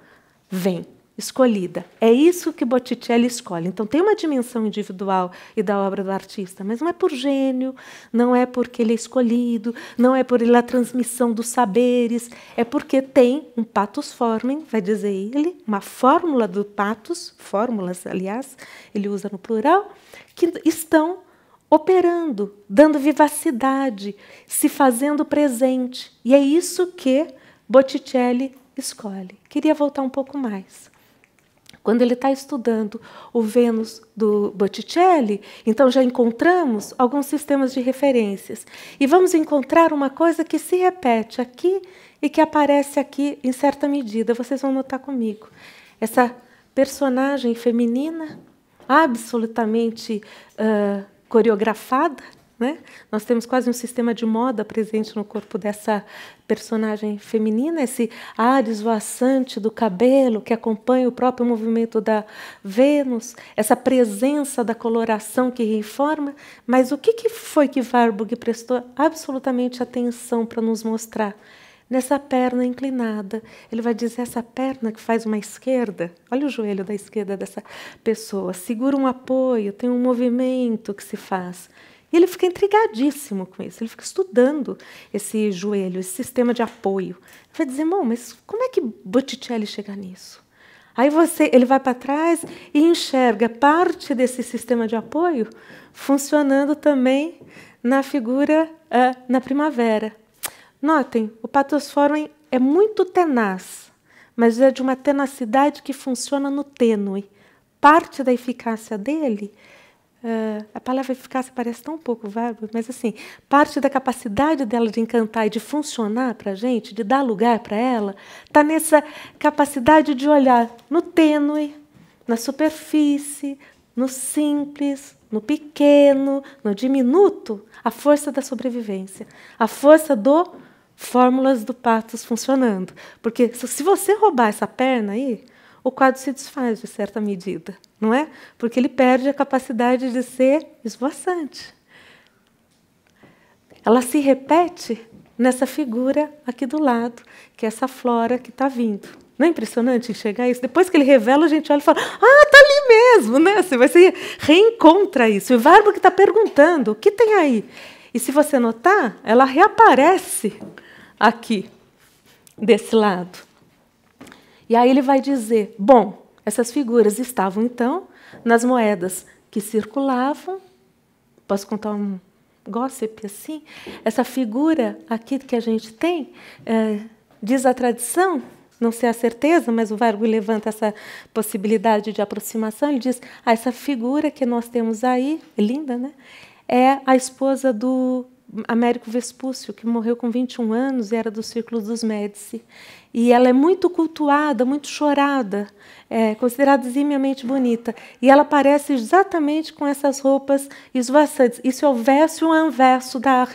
vem escolhida. É isso que Botticelli escolhe. Então tem uma dimensão individual e da obra do artista, mas não é por gênio, não é porque ele é escolhido, não é por ele a transmissão dos saberes, é porque tem um patos formem, vai dizer ele, uma fórmula do patos, fórmulas, aliás, ele usa no plural, que estão operando, dando vivacidade, se fazendo presente. E é isso que Botticelli escolhe. Queria voltar um pouco mais. Quando ele está estudando o Vênus do Botticelli, então já encontramos alguns sistemas de referências. E vamos encontrar uma coisa que se repete aqui e que aparece aqui em certa medida. Vocês vão notar comigo. Essa personagem feminina, absolutamente uh, coreografada, né? Nós temos quase um sistema de moda presente no corpo dessa personagem feminina, esse ar esvoaçante do cabelo que acompanha o próprio movimento da Vênus, essa presença da coloração que reforma. Mas o que, que foi que Warburg prestou absolutamente atenção para nos mostrar? Nessa perna inclinada. Ele vai dizer: essa perna que faz uma esquerda, olha o joelho da esquerda dessa pessoa, segura um apoio, tem um movimento que se faz. E ele fica intrigadíssimo com isso, ele fica estudando esse joelho, esse sistema de apoio. Ele vai dizer, bom, mas como é que Botticelli chega nisso? Aí você, ele vai para trás e enxerga parte desse sistema de apoio funcionando também na figura uh, na primavera. Notem, o patosfórum é muito tenaz, mas é de uma tenacidade que funciona no tênue. Parte da eficácia dele Uh, a palavra eficácia parece tão pouco verbo, mas assim, parte da capacidade dela de encantar e de funcionar para a gente, de dar lugar para ela, está nessa capacidade de olhar no tênue, na superfície, no simples, no pequeno, no diminuto, a força da sobrevivência, a força do fórmulas do patos funcionando. Porque se você roubar essa perna aí, o quadro se desfaz de certa medida, não é? Porque ele perde a capacidade de ser esvoaçante. Ela se repete nessa figura aqui do lado, que é essa flora que está vindo. Não é impressionante enxergar isso? Depois que ele revela, a gente olha e fala: Ah, tá ali mesmo, né? Você, vai, você reencontra isso. E o Varbo que está perguntando: o que tem aí? E se você notar, ela reaparece aqui, desse lado. E aí ele vai dizer: bom, essas figuras estavam então nas moedas que circulavam. Posso contar um gossip assim? Essa figura aqui que a gente tem, é, diz a tradição, não sei a certeza, mas o Vargo levanta essa possibilidade de aproximação. Ele diz: ah, essa figura que nós temos aí, linda, né? É a esposa do Américo Vespúcio, que morreu com 21 anos e era do Círculo dos Médici. E ela é muito cultuada, muito chorada, é considerada eximiamente bonita. E ela aparece exatamente com essas roupas esvoaçantes. E se houvesse um anverso da,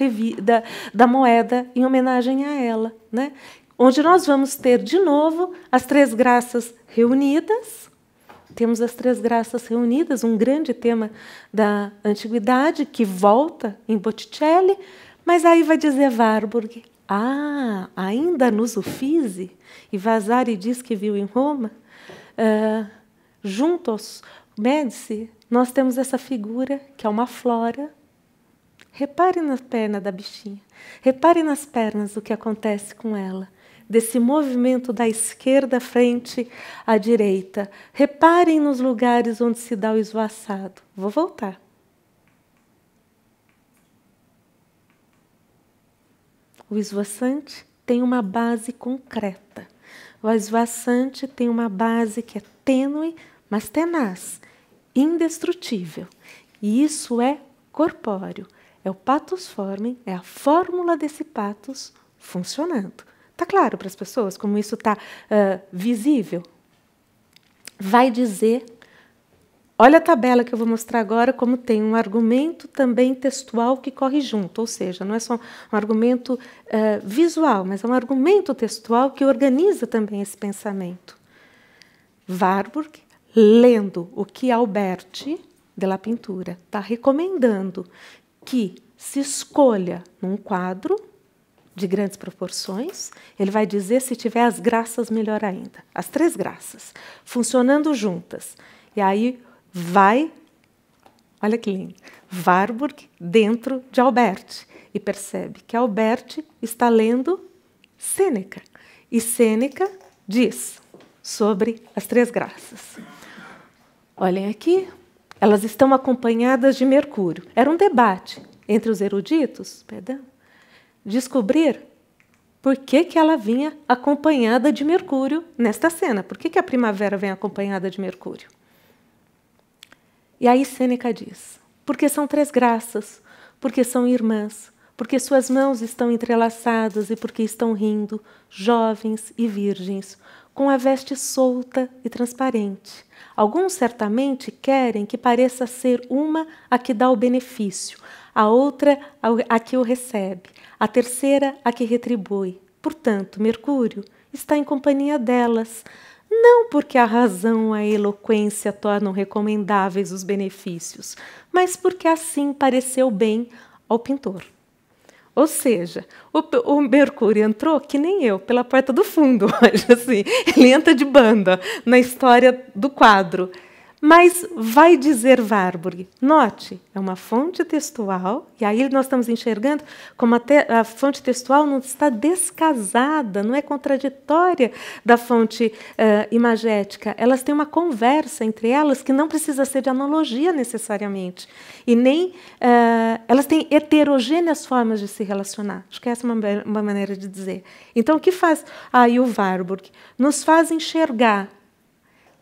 da, da moeda em homenagem a ela, né? onde nós vamos ter de novo as três graças reunidas. Temos as três graças reunidas, um grande tema da antiguidade que volta em Botticelli, mas aí vai dizer Warburg, ah, ainda nos uffizi? E Vasari diz que viu em Roma. Uh, juntos, Médici, nós temos essa figura que é uma flora. Repare na perna da bichinha. Repare nas pernas o que acontece com ela. Desse movimento da esquerda frente à direita. Reparem nos lugares onde se dá o esvoaçado. Vou voltar. O esvoaçante tem uma base concreta. O esvoaçante tem uma base que é tênue, mas tenaz, indestrutível. E isso é corpóreo. É o patos formem, é a fórmula desse patos funcionando. Tá claro para as pessoas como isso está uh, visível? Vai dizer Olha a tabela que eu vou mostrar agora, como tem um argumento também textual que corre junto, ou seja, não é só um argumento eh, visual, mas é um argumento textual que organiza também esse pensamento. Warburg, lendo o que Alberti de la Pintura está recomendando, que se escolha num quadro de grandes proporções, ele vai dizer se tiver as graças melhor ainda, as três graças funcionando juntas. E aí vai, olha que lindo, Warburg dentro de Albert e percebe que Albert está lendo Sêneca. E Sêneca diz sobre as três graças. Olhem aqui, elas estão acompanhadas de Mercúrio. Era um debate entre os eruditos, perdão, descobrir por que, que ela vinha acompanhada de Mercúrio nesta cena. Por que, que a primavera vem acompanhada de Mercúrio? E aí Sêneca diz: porque são três graças, porque são irmãs, porque suas mãos estão entrelaçadas e porque estão rindo, jovens e virgens, com a veste solta e transparente. Alguns certamente querem que pareça ser uma a que dá o benefício, a outra a que o recebe, a terceira a que retribui. Portanto, Mercúrio está em companhia delas, não porque a razão ou a eloquência tornam recomendáveis os benefícios, mas porque assim pareceu bem ao pintor. Ou seja, o, o, Mercúrio entrou que nem eu, pela porta do fundo, assim. Ele entra de banda na história do quadro. Mas vai dizer Warburg. Note, é uma fonte textual, e aí nós estamos enxergando como a, te, a fonte textual não está descasada, não é contraditória da fonte uh, imagética. Elas têm uma conversa entre elas que não precisa ser de analogia necessariamente, e nem. Uh, elas têm heterogêneas formas de se relacionar. Acho que essa é uma, uma maneira de dizer. Então, o que faz aí ah, o Warburg? Nos faz enxergar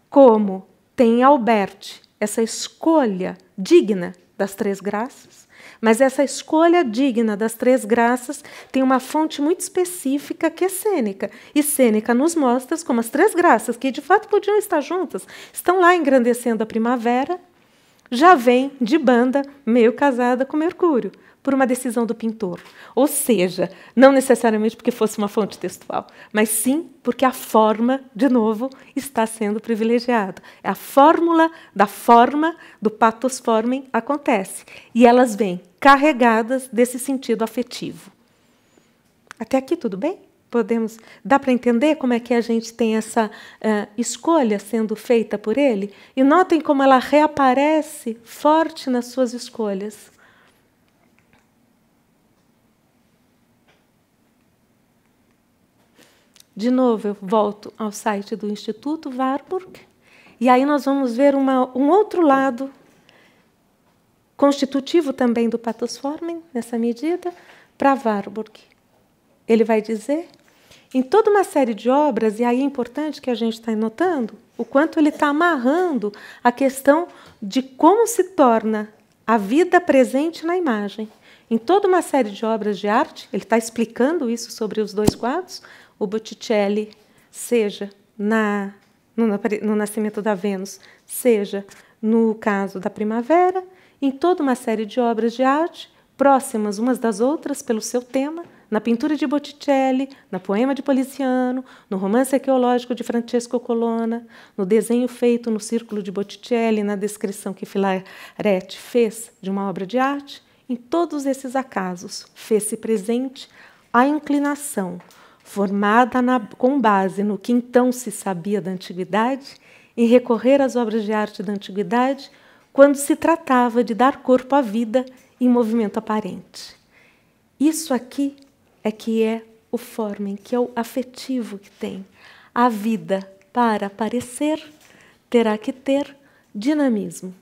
como tem Albert essa escolha digna das três graças. Mas essa escolha digna das três graças tem uma fonte muito específica que é Sêneca. E Sêneca nos mostra como as três graças, que de fato podiam estar juntas, estão lá engrandecendo a primavera, já vem de banda meio casada com Mercúrio por uma decisão do pintor. Ou seja, não necessariamente porque fosse uma fonte textual, mas sim porque a forma, de novo, está sendo privilegiada. É a fórmula da forma do patos formem acontece. E elas vêm carregadas desse sentido afetivo. Até aqui tudo bem? Podemos, dá para entender como é que a gente tem essa uh, escolha sendo feita por ele? E notem como ela reaparece forte nas suas escolhas. De novo, eu volto ao site do Instituto Warburg, e aí nós vamos ver uma, um outro lado constitutivo também do patosforming, nessa medida, para Warburg. Ele vai dizer, em toda uma série de obras, e aí é importante que a gente está notando, o quanto ele está amarrando a questão de como se torna a vida presente na imagem. Em toda uma série de obras de arte, ele está explicando isso sobre os dois quadros, o Botticelli, seja na, no, no Nascimento da Vênus, seja no caso da Primavera, em toda uma série de obras de arte próximas umas das outras pelo seu tema, na pintura de Botticelli, na poema de Poliziano, no romance arqueológico de Francesco Colonna, no desenho feito no círculo de Botticelli, na descrição que Filarete fez de uma obra de arte, em todos esses acasos fez-se presente a inclinação, formada na, com base no que então se sabia da antiguidade, em recorrer às obras de arte da antiguidade quando se tratava de dar corpo à vida em movimento aparente. Isso aqui é que é o formem, que é o afetivo que tem. A vida, para aparecer, terá que ter dinamismo.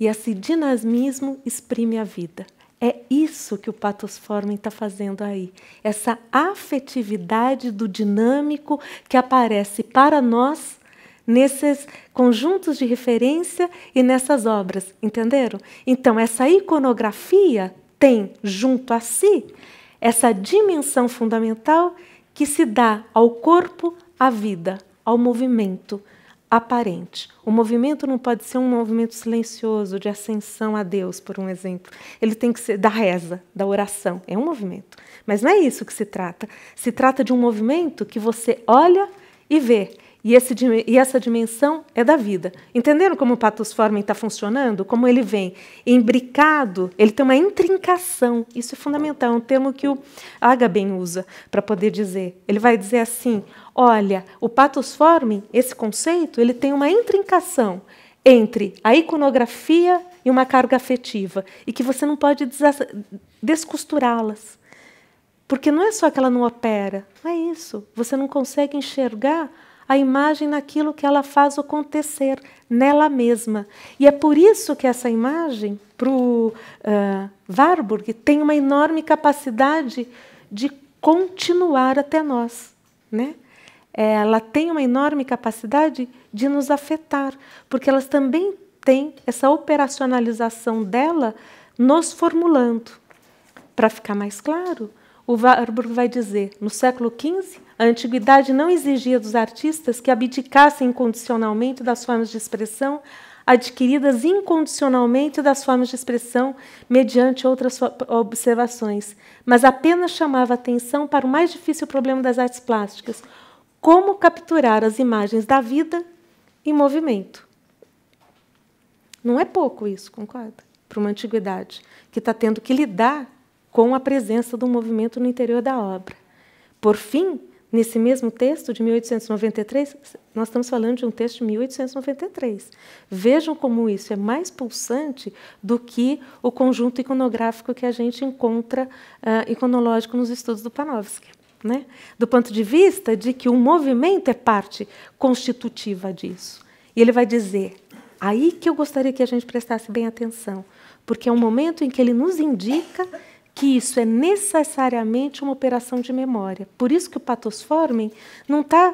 E esse dinamismo exprime a vida. É isso que o patos formem está fazendo aí. Essa afetividade do dinâmico que aparece para nós nesses conjuntos de referência e nessas obras, entenderam? Então, essa iconografia tem junto a si essa dimensão fundamental que se dá ao corpo, à vida, ao movimento aparente. O movimento não pode ser um movimento silencioso de ascensão a Deus, por um exemplo. Ele tem que ser da reza, da oração. É um movimento. Mas não é isso que se trata. Se trata de um movimento que você olha e vê e, esse, e, essa dimensão é da vida. Entenderam como o patos Formem está funcionando? Como ele vem imbricado, ele tem uma intrincação. Isso é fundamental, é um termo que o Agaben usa para poder dizer. Ele vai dizer assim, olha, o patos Formem, esse conceito, ele tem uma intrincação entre a iconografia e uma carga afetiva, e que você não pode descosturá-las. Porque não é só que ela não opera, não é isso. Você não consegue enxergar a imagem naquilo que ela faz acontecer nela mesma. E é por isso que essa imagem, para o uh, eh, Warburg, tem uma enorme capacidade de continuar até nós. Né? Ela tem uma enorme capacidade de nos afetar, porque elas também têm essa operacionalização dela nos formulando. Para ficar mais claro, o Warburg vai dizer: no século XV, a antiguidade não exigia dos artistas que abdicassem incondicionalmente das formas de expressão adquiridas incondicionalmente das formas de expressão mediante outras observações, mas apenas chamava atenção para o mais difícil problema das artes plásticas: como capturar as imagens da vida em movimento. Não é pouco isso, concorda? Para uma antiguidade que está tendo que lidar com a presença do movimento no interior da obra. Por fim, Nesse mesmo texto de 1893, nós estamos falando de um texto de 1893. Vejam como isso é mais pulsante do que o conjunto iconográfico que a gente encontra uh, iconológico nos estudos do Panofsky. Né? Do ponto de vista de que o movimento é parte constitutiva disso. E ele vai dizer: aí que eu gostaria que a gente prestasse bem atenção, porque é um momento em que ele nos indica que isso é necessariamente uma operação de memória. Por isso que o patosforming não está,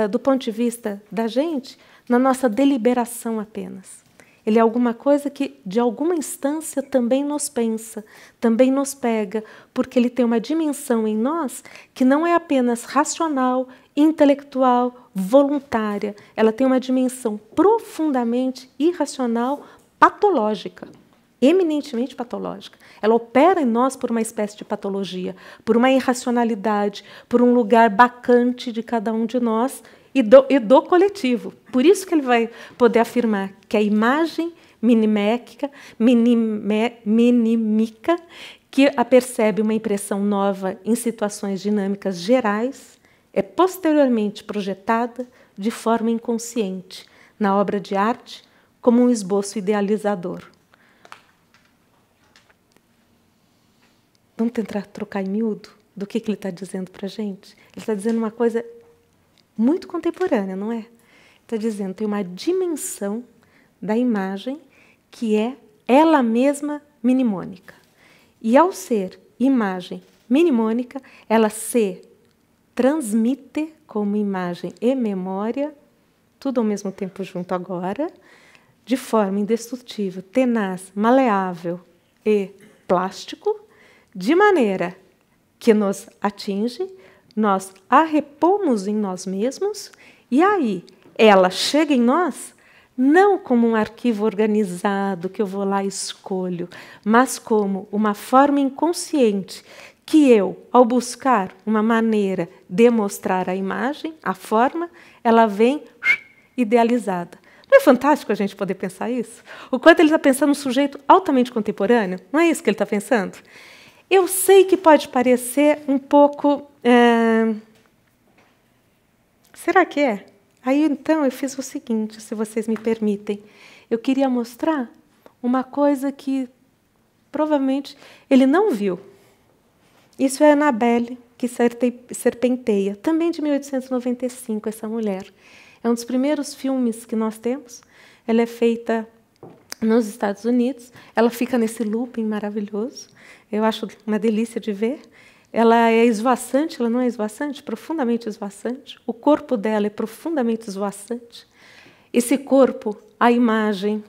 uh, do ponto de vista da gente, na nossa deliberação apenas. Ele é alguma coisa que, de alguma instância, também nos pensa, também nos pega, porque ele tem uma dimensão em nós que não é apenas racional, intelectual, voluntária. Ela tem uma dimensão profundamente irracional, patológica eminentemente patológica. Ela opera em nós por uma espécie de patologia, por uma irracionalidade, por um lugar bacante de cada um de nós e do, e do coletivo. Por isso que ele vai poder afirmar que a imagem miniméquica, minime, minimica, que apercebe uma impressão nova em situações dinâmicas gerais, é posteriormente projetada de forma inconsciente na obra de arte como um esboço idealizador. Vamos tentar trocar em miúdo do que, que ele está dizendo para a gente? Ele está dizendo uma coisa muito contemporânea, não é? Está dizendo tem uma dimensão da imagem que é ela mesma mnemônica. E ao ser imagem mnemônica, ela se transmite como imagem e memória, tudo ao mesmo tempo junto agora, de forma indestrutível, tenaz, maleável e plástico, de maneira que nos atinge, nós a repomos em nós mesmos e aí ela chega em nós não como um arquivo organizado que eu vou lá e escolho, mas como uma forma inconsciente que eu, ao buscar uma maneira de mostrar a imagem, a forma, ela vem idealizada. Não é fantástico a gente poder pensar isso? O quanto ele está pensando um sujeito altamente contemporâneo? Não é isso que ele está pensando? Eu sei que pode parecer um pouco. É... Será que é? Aí então eu fiz o seguinte, se vocês me permitem. Eu queria mostrar uma coisa que provavelmente ele não viu. Isso é Anabelle, que serpenteia, também de 1895, essa mulher. É um dos primeiros filmes que nós temos. Ela é feita nos Estados Unidos, ela fica nesse looping maravilhoso eu acho uma delícia de ver. Ela é esvoaçante, ela não é esvoaçante? Profundamente esvoaçante. O corpo dela é profundamente esvoaçante. Esse corpo, a imagem,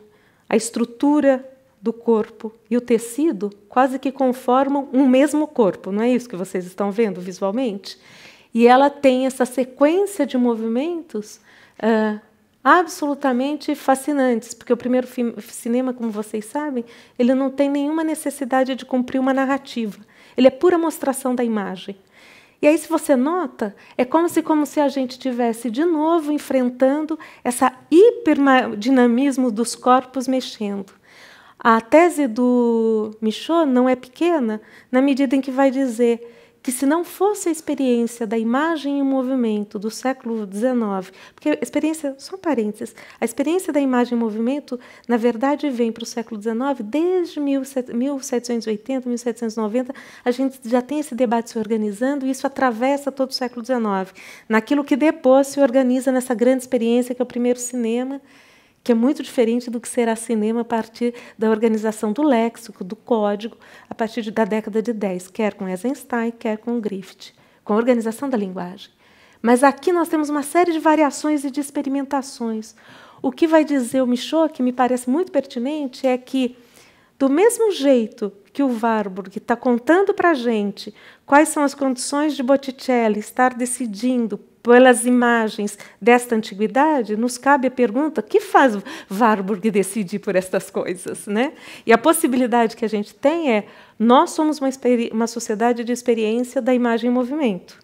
a estrutura do corpo e o tecido quase que conformam um mesmo corpo, não é isso que vocês estão vendo visualmente? E ela tem essa sequência de movimentos uh, absolutamente fascinantes, porque o primeiro filme, cinema, como vocês sabem, ele não tem nenhuma necessidade de cumprir uma narrativa. Ele é pura mostração da imagem. E aí, se você nota, é como se, como se a gente tivesse de novo enfrentando essa hiperdinamismo dos corpos mexendo. A tese do Michaud não é pequena na medida em que vai dizer que se não fosse a experiência da imagem em movimento do século XIX, porque a experiência, só parênteses, a experiência da imagem em movimento, na verdade, vem para o século XIX, desde 1780, 1790, a gente já tem esse debate se organizando e isso atravessa todo o século XIX, naquilo que depois se organiza nessa grande experiência que é o primeiro cinema, que é muito diferente do que será cinema a partir da organização do léxico, do código, a partir da década de 10, quer com Eisenstein, quer com Griffith, com a organização da linguagem. Mas aqui nós temos uma série de variações e de experimentações. O que vai dizer o Michaud, que me parece muito pertinente, é que, do mesmo jeito que o Warburg está contando para a gente quais são as condições de Botticelli estar decidindo pelas imagens desta antiguidade, nos cabe a pergunta: que faz Warburg decidir por estas coisas? Né? E a possibilidade que a gente tem é: nós somos uma, uma sociedade de experiência da imagem em movimento.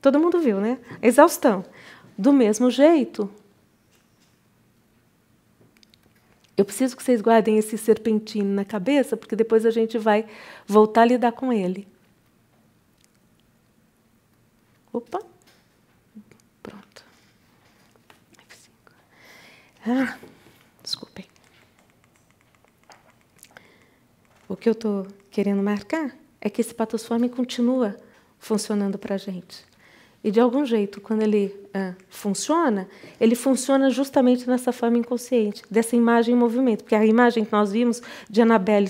Todo mundo viu, né? exaustão. Do mesmo jeito, eu preciso que vocês guardem esse serpentino na cabeça, porque depois a gente vai voltar a lidar com ele. Opa! Ah, desculpem. O que eu estou querendo marcar é que esse patosfome continua funcionando para a gente. E de algum jeito, quando ele ah, funciona, ele funciona justamente nessa forma inconsciente, dessa imagem em movimento. Porque a imagem que nós vimos de Annabelle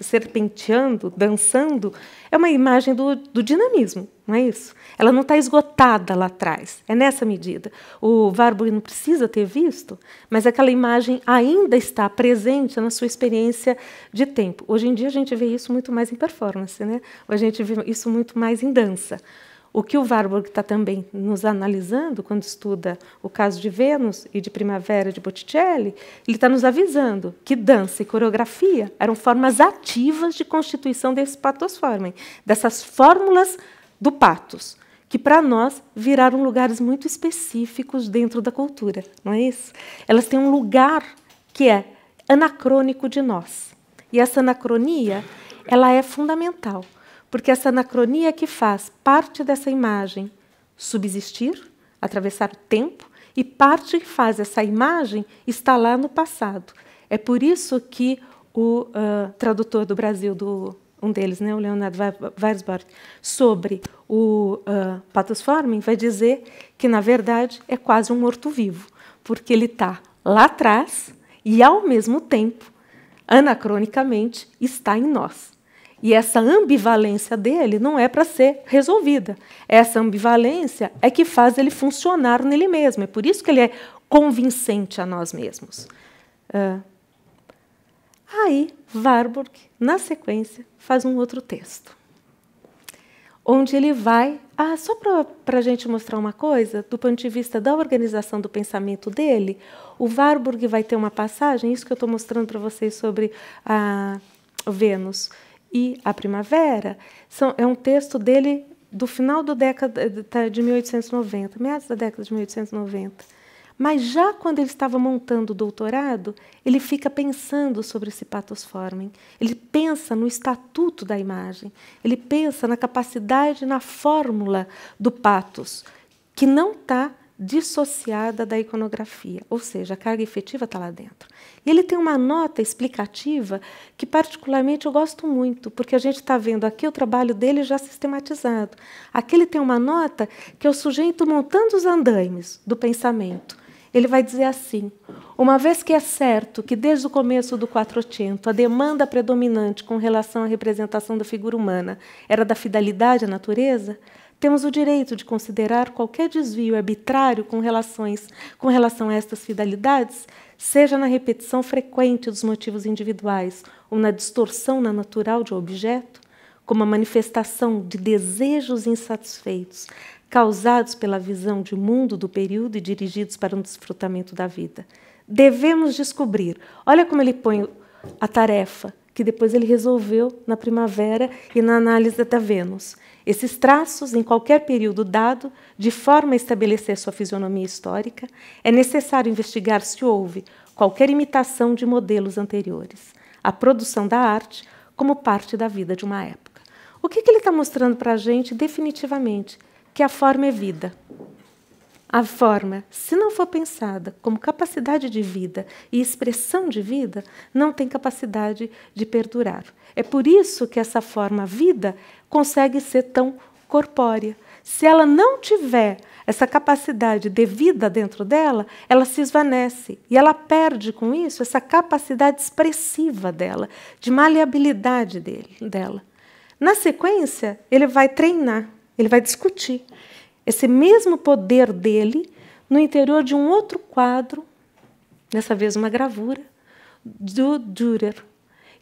serpenteando, dançando, é uma imagem do, do dinamismo não é isso? Ela não está esgotada lá atrás. É nessa medida. O Warburg não precisa ter visto, mas aquela imagem ainda está presente na sua experiência de tempo. Hoje em dia a gente vê isso muito mais em performance, né? a gente vê isso muito mais em dança. O que o Warburg está também nos analisando quando estuda o caso de Vênus e de Primavera de Botticelli, ele está nos avisando que dança e coreografia eram formas ativas de constituição desse patosformem, dessas fórmulas ativas do patos, que para nós viraram lugares muito específicos dentro da cultura, não é isso? Elas têm um lugar que é anacrônico de nós. E essa anacronia, ela é fundamental, porque essa anacronia é que faz parte dessa imagem subsistir, atravessar o tempo, e parte que faz essa imagem está lá no passado. É por isso que o uh, tradutor do Brasil do um deles, né, o Leonardo Weisbart, sobre o uh, ah, Forming, vai dizer que, na verdade, é quase um morto-vivo, porque ele está lá atrás e, ao mesmo tempo, anacronicamente, está em nós. E essa ambivalência dele não é para ser resolvida. Essa ambivalência é que faz ele funcionar nele mesmo. É por isso que ele é convincente a nós mesmos. Uh, Aí, Warburg, na sequência, faz um outro texto, onde ele vai. Ah, só para a gente mostrar uma coisa, do ponto de vista da organização do pensamento dele, o Warburg vai ter uma passagem, isso que eu estou mostrando para vocês sobre a ah, Vênus e a Primavera, são, é um texto dele do final do década tá, de 1890, meados da década de 1890 mas já quando ele estava montando o doutorado, ele fica pensando sobre esse pathos forming. Ele pensa no estatuto da imagem, ele pensa na capacidade, na fórmula do pathos, que não está dissociada da iconografia, ou seja, a carga efetiva está lá dentro. E ele tem uma nota explicativa que, particularmente, eu gosto muito, porque a gente está vendo aqui o trabalho dele já sistematizado. Aqui ele tem uma nota que é o sujeito montando os andaimes do pensamento. Ele vai dizer assim: uma vez que é certo que desde o começo do Quattrocento a demanda predominante com relação à representação da figura humana era da fidelidade à natureza, temos o direito de considerar qualquer desvio arbitrário com, relações, com relação a estas fidelidades, seja na repetição frequente dos motivos individuais ou na distorção na natural de objeto, como a manifestação de desejos insatisfeitos, causados pela visão de mundo do período e dirigidos para um desfrutamento da vida. Devemos descobrir. Olha como ele põe a tarefa que depois ele resolveu na primavera e na análise da Vênus. Esses traços, em qualquer período dado, de forma a estabelecer sua fisionomia histórica, é necessário investigar se houve qualquer imitação de modelos anteriores, a produção da arte como parte da vida de uma época. O que, que ele está mostrando para a gente definitivamente? que a forma é vida. A forma, se não for pensada como capacidade de vida e expressão de vida, não tem capacidade de perdurar. É por isso que essa forma vida consegue ser tão corpórea. Se ela não tiver essa capacidade de vida dentro dela, ela se esvanece e ela perde com isso essa capacidade expressiva dela, de maleabilidade dele, dela. Na sequência, ele vai treinar ele vai discutir esse mesmo poder dele no interior de um outro quadro, dessa vez uma gravura, do Dürer.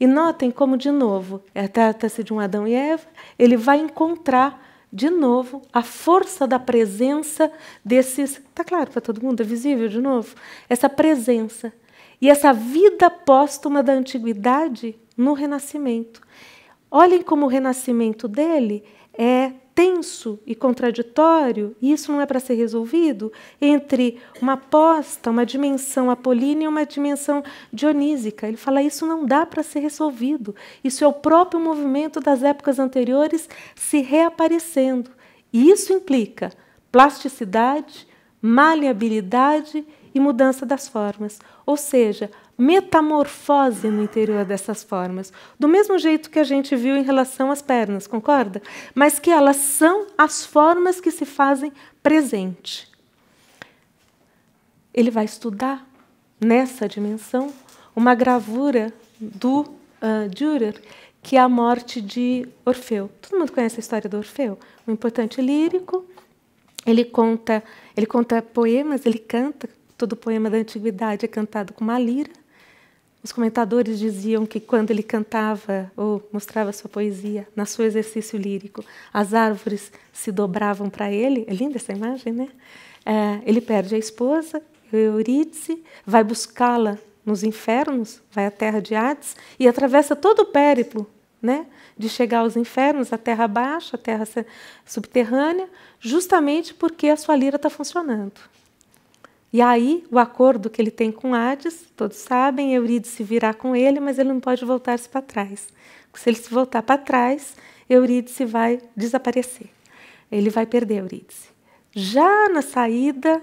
E notem como, de novo, é, trata-se de um Adão e Eva, ele vai encontrar de novo a força da presença desses. Está claro para todo mundo? É visível de novo? Essa presença. E essa vida póstuma da antiguidade no Renascimento. Olhem como o renascimento dele é tenso e contraditório, e isso não é para ser resolvido, entre uma aposta, uma dimensão apolínea e uma dimensão dionísica. Ele fala: isso não dá para ser resolvido. Isso é o próprio movimento das épocas anteriores se reaparecendo. E isso implica plasticidade, maleabilidade e mudança das formas. Ou seja, metamorfose no interior dessas formas, do mesmo jeito que a gente viu em relação às pernas, concorda? Mas que elas são as formas que se fazem presente. Ele vai estudar nessa dimensão uma gravura do uh, Dürer, que é a morte de Orfeu. Todo mundo conhece a história do Orfeu, um importante lírico. Ele conta, ele conta poemas, ele canta todo poema da antiguidade é cantado com uma lira. Os comentadores diziam que quando ele cantava ou mostrava sua poesia, na seu exercício lírico, as árvores se dobravam para ele. É linda essa imagem, né? É, ele perde a esposa, Eurídice, vai buscá-la nos infernos, vai à terra de Hades e atravessa todo o périplo, né? De chegar aos infernos, à terra baixa, à terra subterrânea, justamente porque a sua lira está funcionando. E aí, o acordo que ele tem com Hades, todos sabem, Eurídice virá com ele, mas ele não pode voltar-se para trás. Porque se ele se voltar para trás, Eurídice vai desaparecer. Ele vai perder Eurídice. Já na saída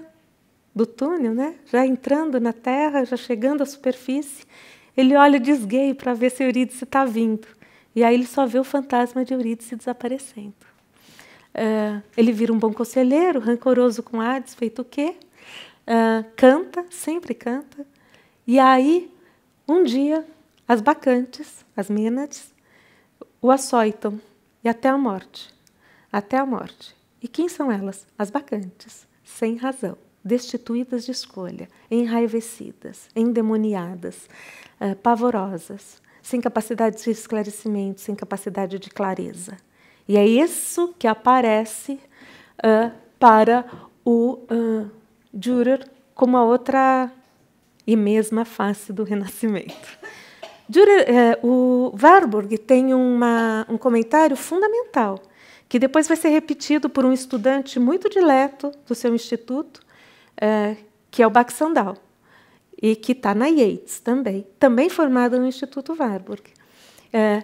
do túnel, né? já entrando na terra, já chegando à superfície, ele olha desgueio para ver se Eurídice está vindo. E aí ele só vê o fantasma de Eurídice desaparecendo. Uh, ele vira um bom conselheiro, rancoroso com Hades, feito o quê? uh, canta, sempre canta. E aí, um dia, as bacantes, as minas, o açoitam e até a morte. Até a morte. E quem são elas? As bacantes, sem razão, destituídas de escolha, enraivecidas, endemoniadas, uh, pavorosas, sem capacidade de esclarecimento, sem capacidade de clareza. E é isso que aparece uh, para o uh, Dürer como a outra e mesma face do Renascimento. Dürer, é, o Warburg tem uma, um comentário fundamental, que depois vai ser repetido por um estudante muito dileto do seu instituto, é, que é o Baxandal, e que está na Yates também, também formado no Instituto Warburg. É,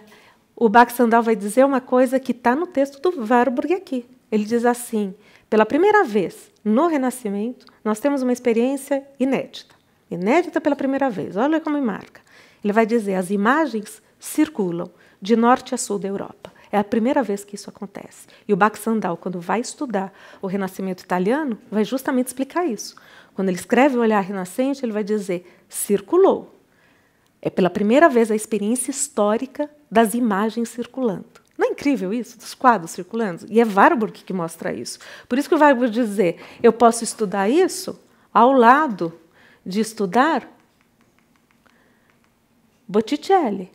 o Baxandal vai dizer uma coisa que está no texto do Warburg aqui. Ele diz assim: pela primeira vez no Renascimento, nós temos uma experiência inédita. Inédita pela primeira vez, olha como marca. Ele vai dizer: as imagens circulam de norte a sul da Europa. É a primeira vez que isso acontece. E o Baxandal, quando vai estudar o Renascimento italiano, vai justamente explicar isso. Quando ele escreve o Olhar Renascente, ele vai dizer: circulou. É pela primeira vez a experiência histórica das imagens circulando. Não é incrível isso? Dos quadros circulando? E é Warburg que mostra isso. Por isso que o Warburg dizer, eu posso estudar isso ao lado de estudar Botticelli.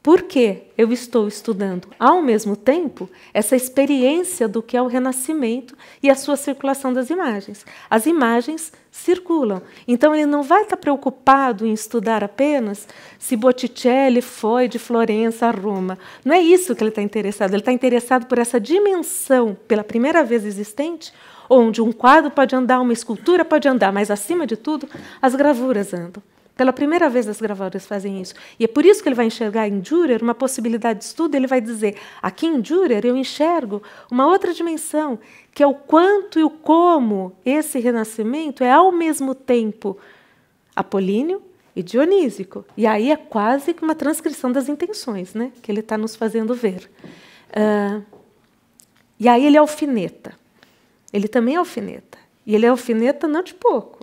Porque eu estou estudando ao mesmo tempo essa experiência do que é o Renascimento e a sua circulação das imagens. As imagens circulam. Então ele não vai estar preocupado em estudar apenas se Botticelli foi de Florença a Roma. Não é isso que ele está interessado. Ele está interessado por essa dimensão, pela primeira vez existente, onde um quadro pode andar, uma escultura pode andar, mas acima de tudo, as gravuras andam. Pela primeira vez as gravadoras fazem isso. E é por isso que ele vai enxergar em Dürer uma possibilidade de estudo. Ele vai dizer: aqui em Dürer eu enxergo uma outra dimensão, que é o quanto e o como esse renascimento é ao mesmo tempo apolíneo e dionísico. E aí é quase que uma transcrição das intenções, né? Que ele está nos fazendo ver. Uh, e aí ele é alfineta. Ele também é alfineta. E ele é alfineta não de pouco.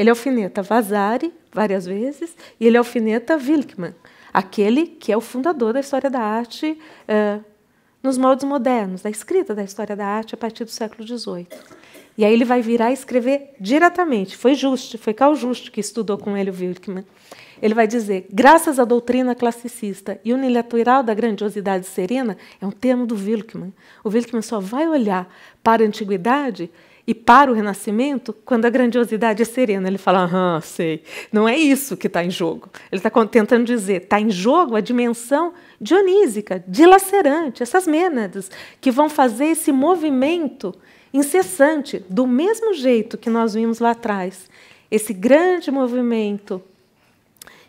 Ele alfineta é Vasari várias vezes e ele alfineta é Wilkman, aquele que é o fundador da história da arte uh, nos moldes modernos, da escrita da história da arte a partir do século XVIII. E aí ele vai virar e escrever diretamente. Foi Juste, foi Carl Juste que estudou com ele o Wilkman. Ele vai dizer: graças à doutrina classicista e unilateral da grandiosidade serena, é um termo do Wilkman. O Wilkman só vai olhar para a antiguidade e para o renascimento quando a grandiosidade é serena. Ele fala, aham, sei. Não é isso que está em jogo. Ele está tentando dizer, está em jogo a dimensão dionísica, dilacerante, essas mênadas que vão fazer esse movimento incessante, do mesmo jeito que nós vimos lá atrás, esse grande movimento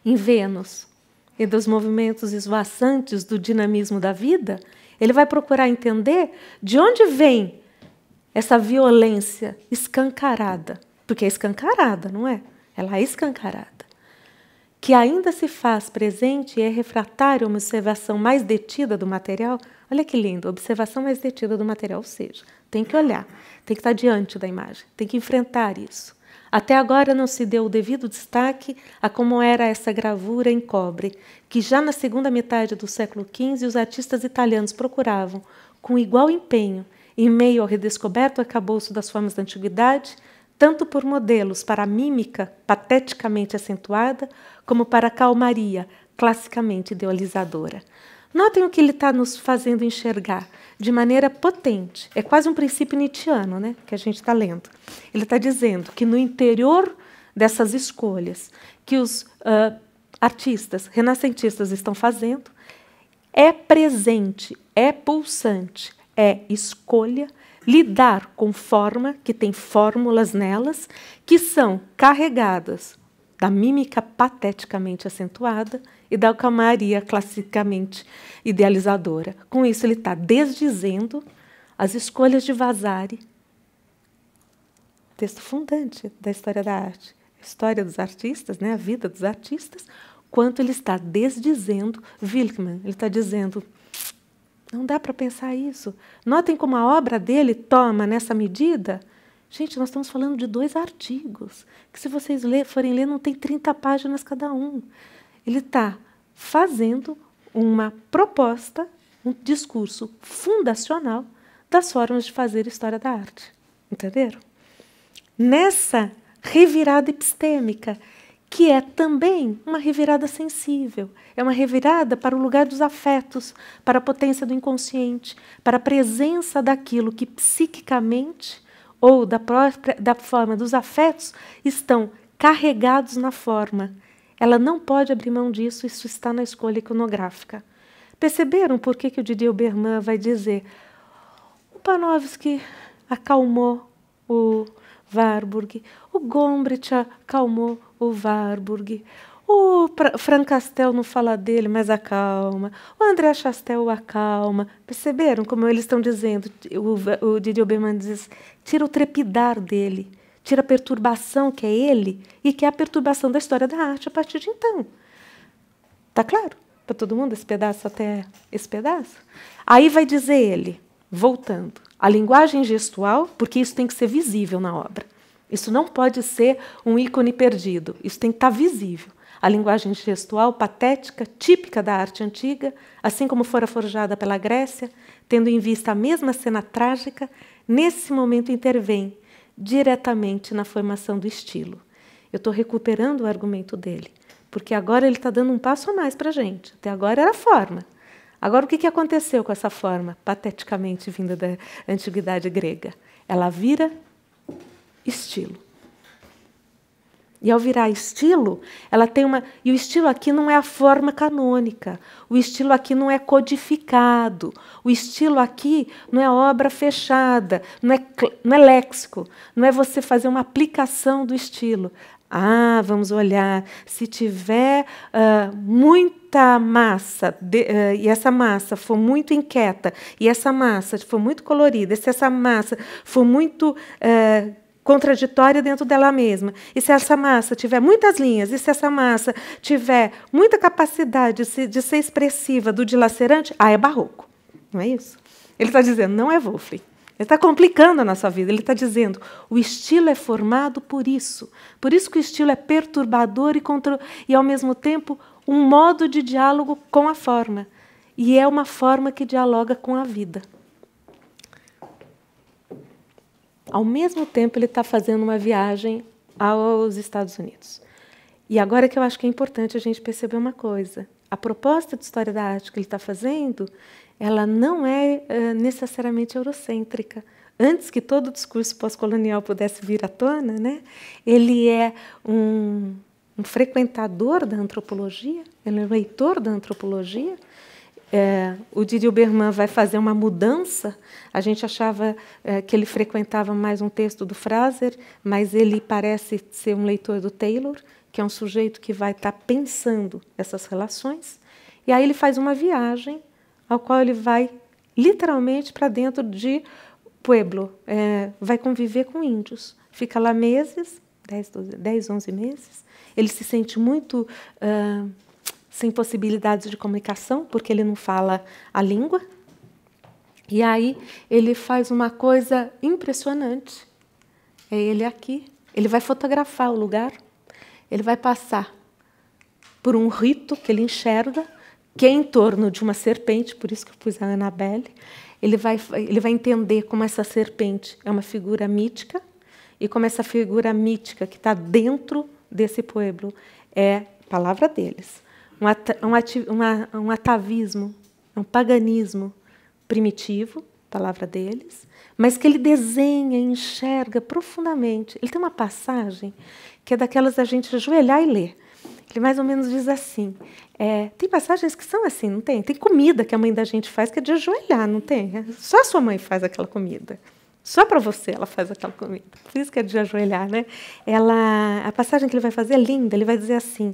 em Vênus e dos movimentos esvoaçantes do dinamismo da vida, ele vai procurar entender de onde vem essa violência escancarada, porque é escancarada, não é? Ela é escancarada, que ainda se faz presente e é refratária uma observação mais detida do material. Olha que lindo, observação mais detida do material, ou seja, tem que olhar, tem que estar diante da imagem, tem que enfrentar isso. Até agora não se deu o devido destaque a como era essa gravura em cobre, que já na segunda metade do século XV os artistas italianos procuravam, com igual empenho em meio ao redescoberto arcabouço das formas da antiguidade, tanto por modelos para a mímica pateticamente acentuada, como para a calmaria classicamente idealizadora. Notem o que ele está nos fazendo enxergar de maneira potente. É quase um princípio nietzschiano né, que a gente está lendo. Ele está dizendo que no interior dessas escolhas que os uh, artistas renascentistas estão fazendo, é presente, é pulsante é escolha lidar com forma que tem fórmulas nelas que são carregadas da mímica pateticamente acentuada e da alcamaria classicamente idealizadora. Com isso, ele está desdizendo as escolhas de Vasari, texto fundante da história da arte, história dos artistas, né, a vida dos artistas, quanto ele está desdizendo Wilkman. Ele está dizendo não dá para pensar isso. Notem como a obra dele toma nessa medida. Gente, nós estamos falando de dois artigos, que se vocês forem ler, não tem 30 páginas cada um. Ele está fazendo uma proposta, um discurso fundacional das formas de fazer história da arte. Entenderam? Nessa revirada epistêmica, que é também uma revirada sensível, é uma revirada para o lugar dos afetos, para a potência do inconsciente, para a presença daquilo que psiquicamente ou da própria da forma dos afetos estão carregados na forma. Ela não pode abrir mão disso, isso está na escolha iconográfica. Perceberam por que, que o Didier Berman vai dizer o Panofsky acalmou o Warburg, o Gombrich acalmou o Warburg, o Fran Castel não fala dele, mas acalma. O André Chastel acalma. Perceberam como eles estão dizendo? O, o Didi Oberman diz: tira o trepidar dele, tira a perturbação que é ele e que é a perturbação da história da arte a partir de então. Tá claro? Para todo mundo, esse pedaço até esse pedaço? Aí vai dizer ele, voltando, a linguagem gestual, porque isso tem que ser visível na obra. Isso não pode ser um ícone perdido, isso tem que estar tá visível. A linguagem gestual patética, típica da arte antiga, assim como fora forjada pela Grécia, tendo em vista a mesma cena trágica, nesse momento intervém diretamente na formação do estilo. Eu estou recuperando o argumento dele, porque agora ele está dando um passo a mais para a gente. Até agora era forma. Agora, o que, que aconteceu com essa forma, pateticamente vinda da antiguidade grega? Ela vira estilo. E ao virar estilo, ela tem uma. E o estilo aqui não é a forma canônica, o estilo aqui não é codificado, o estilo aqui não é obra fechada, não é, não é léxico, não é você fazer uma aplicação do estilo. Ah, vamos olhar. Se tiver uh, muita massa de, uh, e essa massa for muito inquieta e essa massa for muito colorida, se essa massa for muito uh, contraditória dentro dela mesma. E se essa massa tiver muitas linhas, e se essa massa tiver muita capacidade de, ser expressiva do dilacerante, ah, é barroco. Não é isso? Ele está dizendo, não é Wolffling. Ele está complicando a nossa vida. Ele está dizendo, o estilo é formado por isso. Por isso que o estilo é perturbador e, e ao mesmo tempo, um modo de diálogo com a forma. E é uma forma que dialoga com a vida. Ao mesmo tempo, ele está fazendo uma viagem aos Estados Unidos. E agora é que eu acho que é importante a gente perceber uma coisa: a proposta de história da arte que ele está fazendo, ela não é, eh, necessariamente eurocêntrica. Antes que todo o discurso pós-colonial pudesse vir à tona, né? Ele é um, um frequentador da antropologia, ele é um leitor da antropologia é, o Didi Uberman vai fazer uma mudança. A gente achava é, que ele frequentava mais um texto do Fraser, mas ele parece ser um leitor do Taylor, que é um sujeito que vai estar tá pensando essas relações. E aí ele faz uma viagem, ao qual ele vai literalmente para dentro de Pueblo, é, vai conviver com índios. Fica lá meses, 10, 12, 10 11 meses. Ele se sente muito. Uh, sem possibilidades de comunicação, porque ele não fala a língua. E aí ele faz uma coisa impressionante. É ele aqui. Ele vai fotografar o lugar, ele vai passar por um rito que ele enxerga, que é em torno de uma serpente, por isso que eu pus a Annabelle. Ele vai, ele vai entender como essa serpente é uma figura mítica e como essa figura mítica que está dentro desse pueblo é palavra deles um, at, um, ati, uma, um atavismo, um paganismo primitivo, palavra deles, mas que ele desenha, enxerga profundamente. Ele tem uma passagem que é daquelas da gente ajoelhar e ler. Ele mais ou menos diz assim: é, tem passagens que são assim, não tem? Tem comida que a mãe da gente faz que é de ajoelhar, não tem? É, só a sua mãe faz aquela comida. Só para você ela faz aquela comida. Por isso que é de ajoelhar, né? Ela, a passagem que ele vai fazer é linda. Ele vai dizer assim: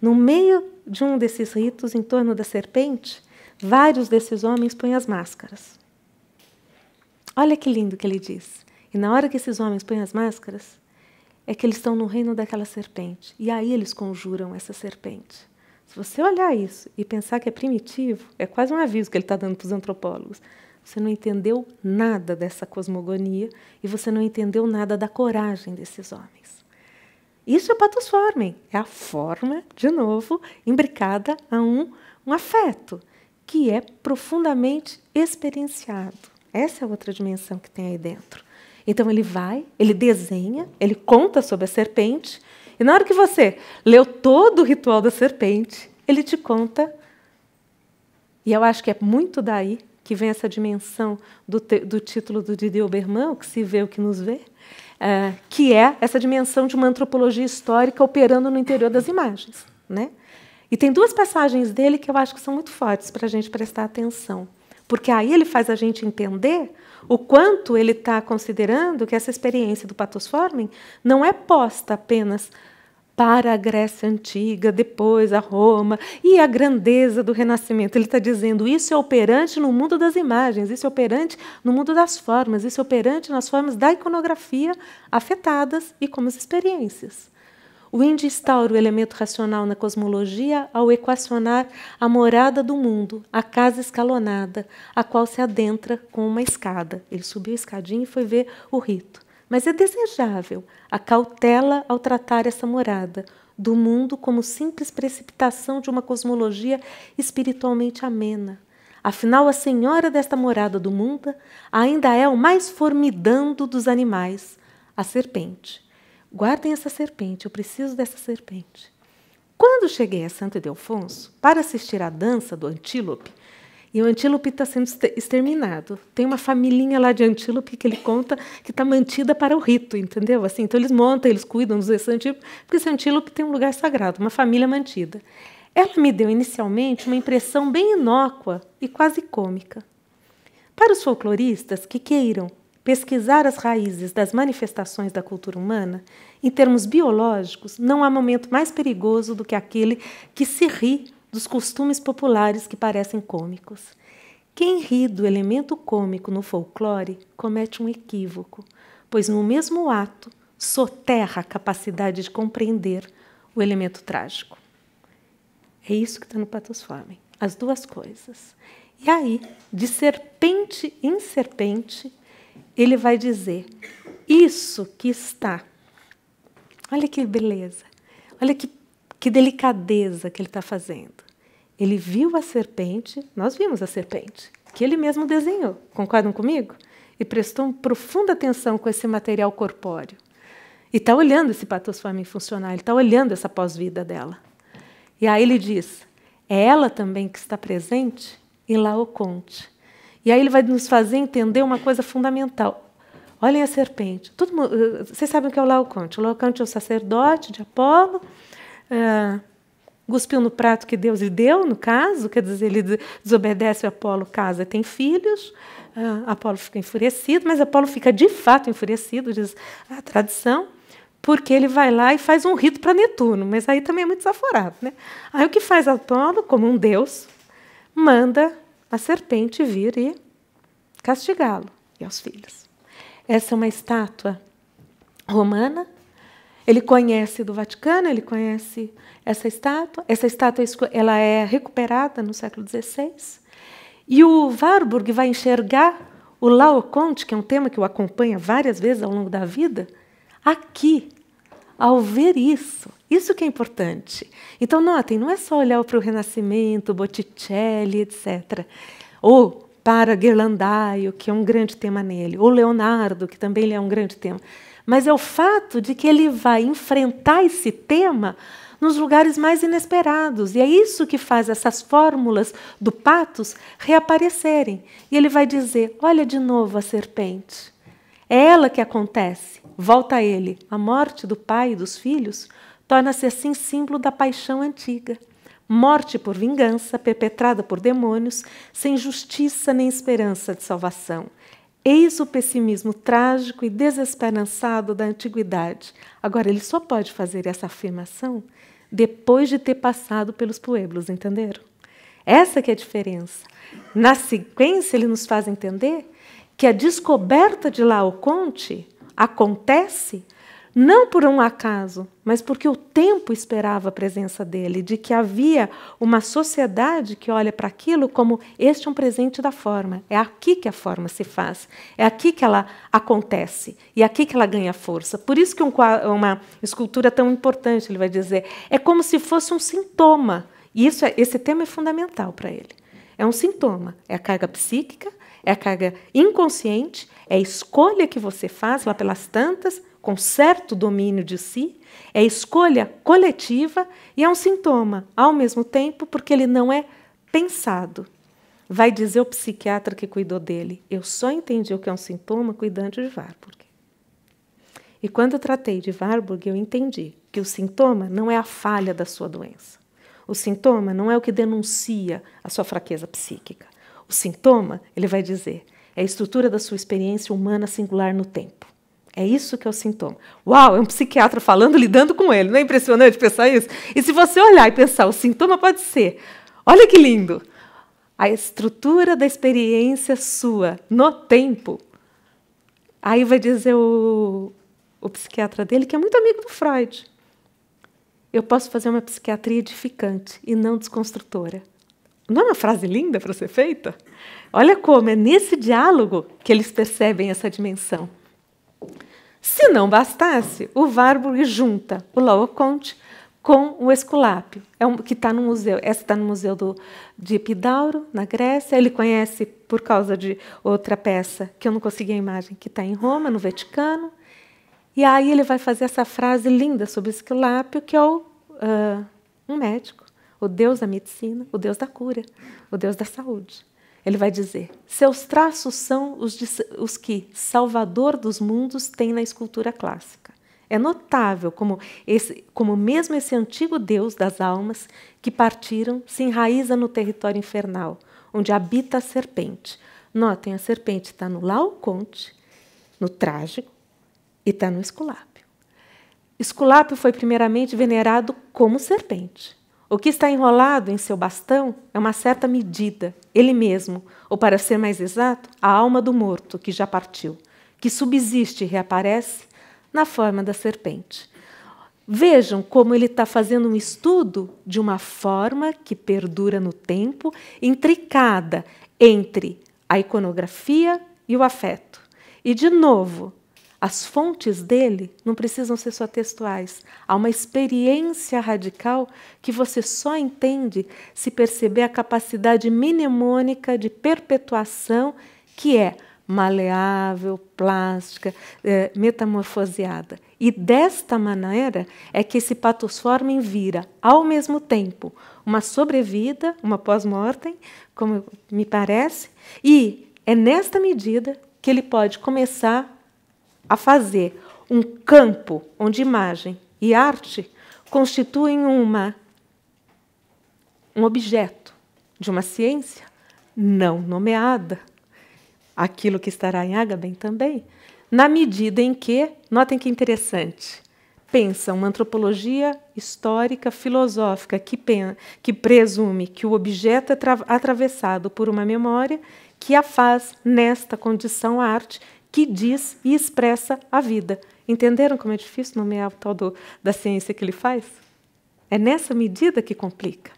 no meio de um desses ritos em torno da serpente, vários desses homens põem as máscaras. Olha que lindo que ele diz. E na hora que esses homens põem as máscaras, é que eles estão no reino daquela serpente. E aí eles conjuram essa serpente. Se você olhar isso e pensar que é primitivo, é quase um aviso que ele está dando para os antropólogos. Você não entendeu nada dessa cosmogonia e você não entendeu nada da coragem desses homens. Isso é patos formem, é a forma, de novo, imbricada a um, um afeto, que é profundamente experienciado. Essa é outra dimensão que tem aí dentro. Então ele vai, ele desenha, ele conta sobre a serpente, e na hora que você leu todo o ritual da serpente, ele te conta. E eu acho que é muito daí que vem essa dimensão do, do título do Didi Obermann, o que se vê, o que nos vê, é, que é essa dimensão de uma antropologia histórica operando no interior das imagens. Né? E tem duas passagens dele que eu acho que são muito fortes para a gente prestar atenção, porque aí ele faz a gente entender o quanto ele está considerando que essa experiência do patosforming não é posta apenas para a Grécia Antiga, depois a Roma e a grandeza do Renascimento. Ele está dizendo isso é operante no mundo das imagens, isso é operante no mundo das formas, isso é operante nas formas da iconografia afetadas e como as experiências. O índio instaura o elemento racional na cosmologia ao equacionar a morada do mundo, a casa escalonada, a qual se adentra com uma escada. Ele subiu a escadinha e foi ver o rito mas é desejável a cautela ao tratar essa morada do mundo como simples precipitação de uma cosmologia espiritualmente amena. Afinal, a senhora desta morada do mundo ainda é o mais formidando dos animais, a serpente. Guardem essa serpente, eu preciso dessa serpente. Quando cheguei a Santo Ildefonso para assistir à dança do antílope, e o antílope está sendo exterminado. Tem uma familhinha lá de antílope que ele conta que está mantida para o rito, entendeu? Assim, então eles montam, eles cuidam desse antílope, porque esse antílope tem um lugar sagrado, uma família mantida. Ela me deu inicialmente uma impressão bem inócua e quase cômica. Para os folcloristas que queiram pesquisar as raízes das manifestações da cultura humana, em termos biológicos, não há momento mais perigoso do que aquele que se ri dos costumes populares que parecem cômicos. Quem ri do elemento cômico no folclore comete um equívoco, pois no mesmo ato soterra a capacidade de compreender o elemento trágico. É isso que está no Patos fome, as duas coisas. E aí, de serpente em serpente, ele vai dizer: Isso que está. Olha que beleza, olha que que delicadeza que ele está fazendo. Ele viu a serpente, nós vimos a serpente, que ele mesmo desenhou, concordam comigo? E prestou profunda atenção com esse material corpóreo. E está olhando esse patosfame funcionar, ele está olhando essa pós-vida dela. E aí ele diz: é ela também que está presente em Laoconte. E aí ele vai nos fazer entender uma coisa fundamental. Olhem a serpente. Todo mundo, eh, vocês sabem o que é o Laoconte? O Laoconte é o sacerdote de Apolo, uh, cuspiu no prato que Deus lhe deu, no caso, quer dizer, ele desobedece a Apolo, casa, tem filhos. É, Apolo fica enfurecido, mas Apolo fica de fato enfurecido, diz a tradição, porque ele vai lá e faz um rito para Netuno, mas aí também é muito desaforado. Né? Aí o que faz Apolo, como um deus, manda a serpente vir e castigá-lo e aos filhos. Essa é uma estátua romana ele conhece do Vaticano, ele conhece essa estátua. Essa estátua é ela é recuperada no século XVI. E o Warburg vai enxergar o Laoconte, que é um tema que o acompanha várias vezes ao longo da vida, aqui, ao ver isso. Isso que é importante. Então, notem, não é só olhar para o Renascimento, Botticelli, etc. Ou para Guerlandaio, que é um grande tema nele, ou Leonardo, que também é um grande tema mas é o fato de que ele vai enfrentar esse tema nos lugares mais inesperados. E é isso que faz essas fórmulas do patos reaparecerem. E ele vai dizer: Olha de novo a serpente. É ela que acontece. Volta a ele. A morte do pai e dos filhos torna-se assim símbolo da paixão antiga. Morte por vingança, perpetrada por demônios, sem justiça nem esperança de salvação. Eis o pessimismo trágico e desesperançado da antiguidade. Agora, ele só pode fazer essa afirmação depois de ter passado pelos pueblos, entenderam? Essa que é a diferença. Na sequência, ele nos faz entender que a descoberta de Laoconte acontece não por um acaso, mas porque o tempo esperava a presença dele, de que havia uma sociedade que olha para aquilo como este é um presente da forma. É aqui que a forma se faz, é aqui que ela acontece e é aqui que ela ganha força. Por isso que um, uma escultura é tão importante, ele vai dizer, é como se fosse um sintoma. E isso, é, esse tema é fundamental para ele. É um sintoma, é a carga psíquica, é a carga inconsciente, é a escolha que você faz lá pelas tantas com certo domínio de si, é escolha coletiva e é um sintoma, ao mesmo tempo, porque ele não é pensado. Vai dizer o psiquiatra que cuidou dele: Eu só entendi o que é um sintoma cuidando de Warburg. E quando eu tratei de Warburg, eu entendi que o sintoma não é a falha da sua doença. O sintoma não é o que denuncia a sua fraqueza psíquica. O sintoma, ele vai dizer, é a estrutura da sua experiência humana singular no tempo. É isso que é o sintoma. Uau, é um psiquiatra falando, lidando com ele. Não é impressionante pensar isso? E se você olhar e pensar, o sintoma pode ser: olha que lindo! A estrutura da experiência sua no tempo. Aí vai dizer o, o psiquiatra dele, que é muito amigo do Freud. Eu posso fazer uma psiquiatria edificante e não desconstrutora. Não é uma frase linda para ser feita? Olha como é nesse diálogo que eles percebem essa dimensão. Se não bastasse, o Warburg junta o Laoconte com o Esculápio, é um, que está no museu. Essa está no museu do, de Epidauro, na Grécia. Ele conhece por causa de outra peça que eu não consegui a imagem, que está em Roma, no Vaticano. E aí ele vai fazer essa frase linda sobre o Esculápio, que é o, uh, um médico, o deus da medicina, o deus da cura, o deus da saúde. Ele vai dizer: seus traços são os, de, os que Salvador dos mundos tem na escultura clássica. É notável como, esse, como mesmo esse antigo Deus das almas que partiram se enraiza no território infernal, onde habita a serpente. Notem, a serpente está no Laoconte, no Trágico, e está no Esculápio. Esculápio foi primeiramente venerado como serpente. O que está enrolado em seu bastão é uma certa medida, ele mesmo, ou para ser mais exato, a alma do morto que já partiu, que subsiste e reaparece na forma da serpente. Vejam como ele está fazendo um estudo de uma forma que perdura no tempo, intricada entre a iconografia e o afeto. E, de novo, as fontes dele não precisam ser só textuais. Há uma experiência radical que você só entende se perceber a capacidade mnemônica de perpetuação que é maleável, plástica, é, metamorfoseada. E desta maneira é que esse patosformem vira, ao mesmo tempo, uma sobrevida, uma pós-mortem, como me parece, e é nesta medida que ele pode começar a fazer um campo onde imagem e arte constituem uma um objeto de uma ciência não nomeada, aquilo que estará em Agaben também, na medida em que, notem que interessante, pensa uma antropologia histórica, filosófica, que, que presume que o objeto é atravessado por uma memória que a faz, nesta condição, arte que diz e expressa a vida. Entenderam como é difícil nomear o tal do, da ciência que ele faz? É nessa medida que complica.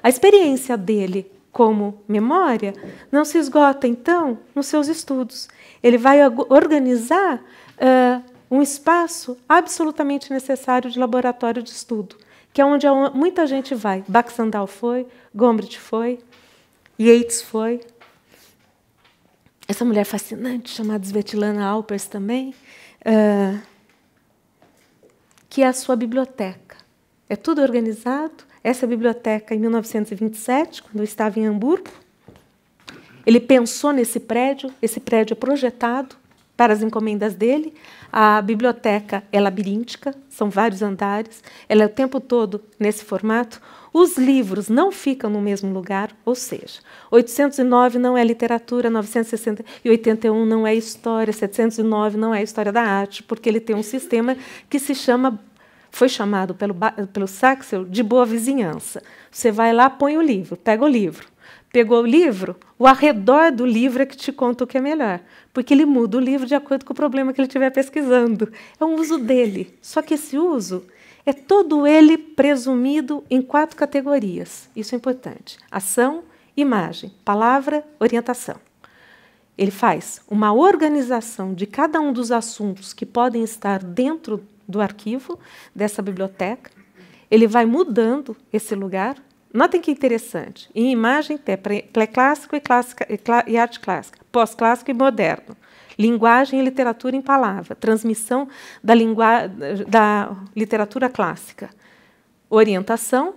A experiência dele como memória não se esgota, então, nos seus estudos. Ele vai organizar uh, um espaço absolutamente necessário de laboratório de estudo, que é onde muita gente vai. Baxandal foi, Gombrich foi, Yeats foi, essa mulher fascinante chamada Svetlana Alpers também, uh, que é a sua biblioteca. É tudo organizado. Essa biblioteca, em 1927, quando eu estava em Hamburgo, ele pensou nesse prédio, esse prédio é projetado, para as encomendas dele. A biblioteca é labiríntica, são vários andares, ela é o tempo todo nesse formato. Os livros não ficam no mesmo lugar, ou seja, 809 não é literatura, 981 não é história, 709 não é história da arte, porque ele tem um sistema que se chama foi chamado pelo, pelo Saxel de boa vizinhança. Você vai lá, põe o livro, pega o livro pegou o livro, o arredor do livro é que te conta o que é melhor, porque ele muda o livro de acordo com o problema que ele estiver pesquisando. É um uso dele. Só que esse uso é todo ele presumido em quatro categorias. Isso é importante: ação, imagem, palavra, orientação. Ele faz uma organização de cada um dos assuntos que podem estar dentro do arquivo dessa biblioteca. Ele vai mudando esse lugar Notem que interessante. Em imagem tem pré-clássico e, e arte clássica, pós-clássico e moderno. Linguagem e literatura em palavra, transmissão da, da literatura clássica. Orientação,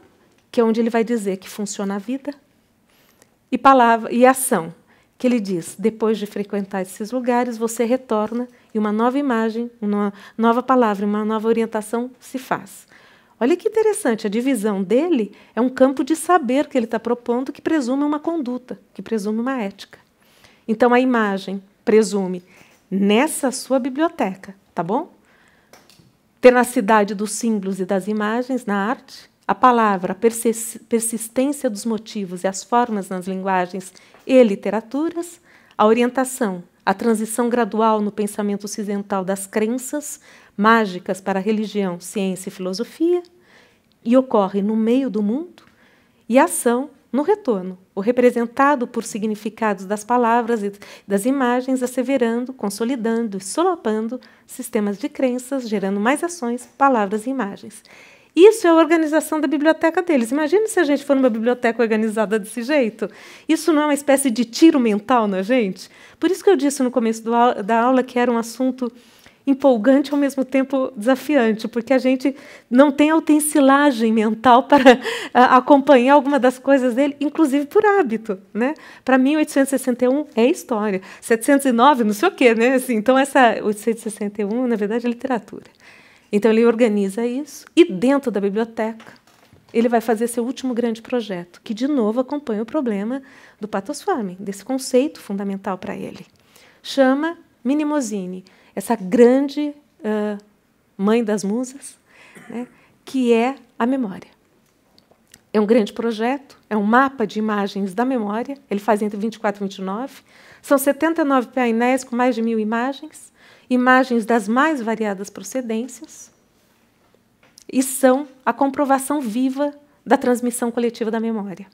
que é onde ele vai dizer que funciona a vida. E palavra e ação, que ele diz: depois de frequentar esses lugares, você retorna e uma nova imagem, uma nova palavra, uma nova orientação se faz. Olha que interessante, a divisão dele é um campo de saber que ele está propondo que presume uma conduta, que presume uma ética. Então a imagem presume nessa sua biblioteca, tá bom? Tenacidade dos símbolos e das imagens na arte, a palavra, a persistência dos motivos e as formas nas linguagens e literaturas, a orientação, a transição gradual no pensamento ocidental das crenças mágicas para religião, ciência e filosofia, e ocorre no meio do mundo, e ação no retorno, o representado por significados das palavras e das imagens, asseverando, consolidando e solapando sistemas de crenças, gerando mais ações, palavras e imagens. Isso é a organização da biblioteca deles. Imagina se a gente for numa biblioteca organizada desse jeito. Isso não é uma espécie de tiro mental na gente? Por isso que eu disse no começo do, da aula que era um assunto empolgante ao mesmo tempo desafiante, porque a gente não tem a utensilagem mental para ah, acompanhar alguma das coisas dele, inclusive por hábito, né? Para mim 861 é história, 709 não sei o quê, né? Assim, então essa 861 na verdade é literatura. Então ele organiza isso e dentro da biblioteca ele vai fazer seu último grande projeto, que de novo acompanha o problema do patos desse conceito fundamental para ele. Chama Minimosine, essa grande uh, mãe das musas, né, que é a memória. É um grande projeto, é um mapa de imagens da memória, ele faz entre 24 e 29. São 79 painéis com mais de mil imagens, imagens das mais variadas procedências, e são a comprovação viva da transmissão coletiva da memória.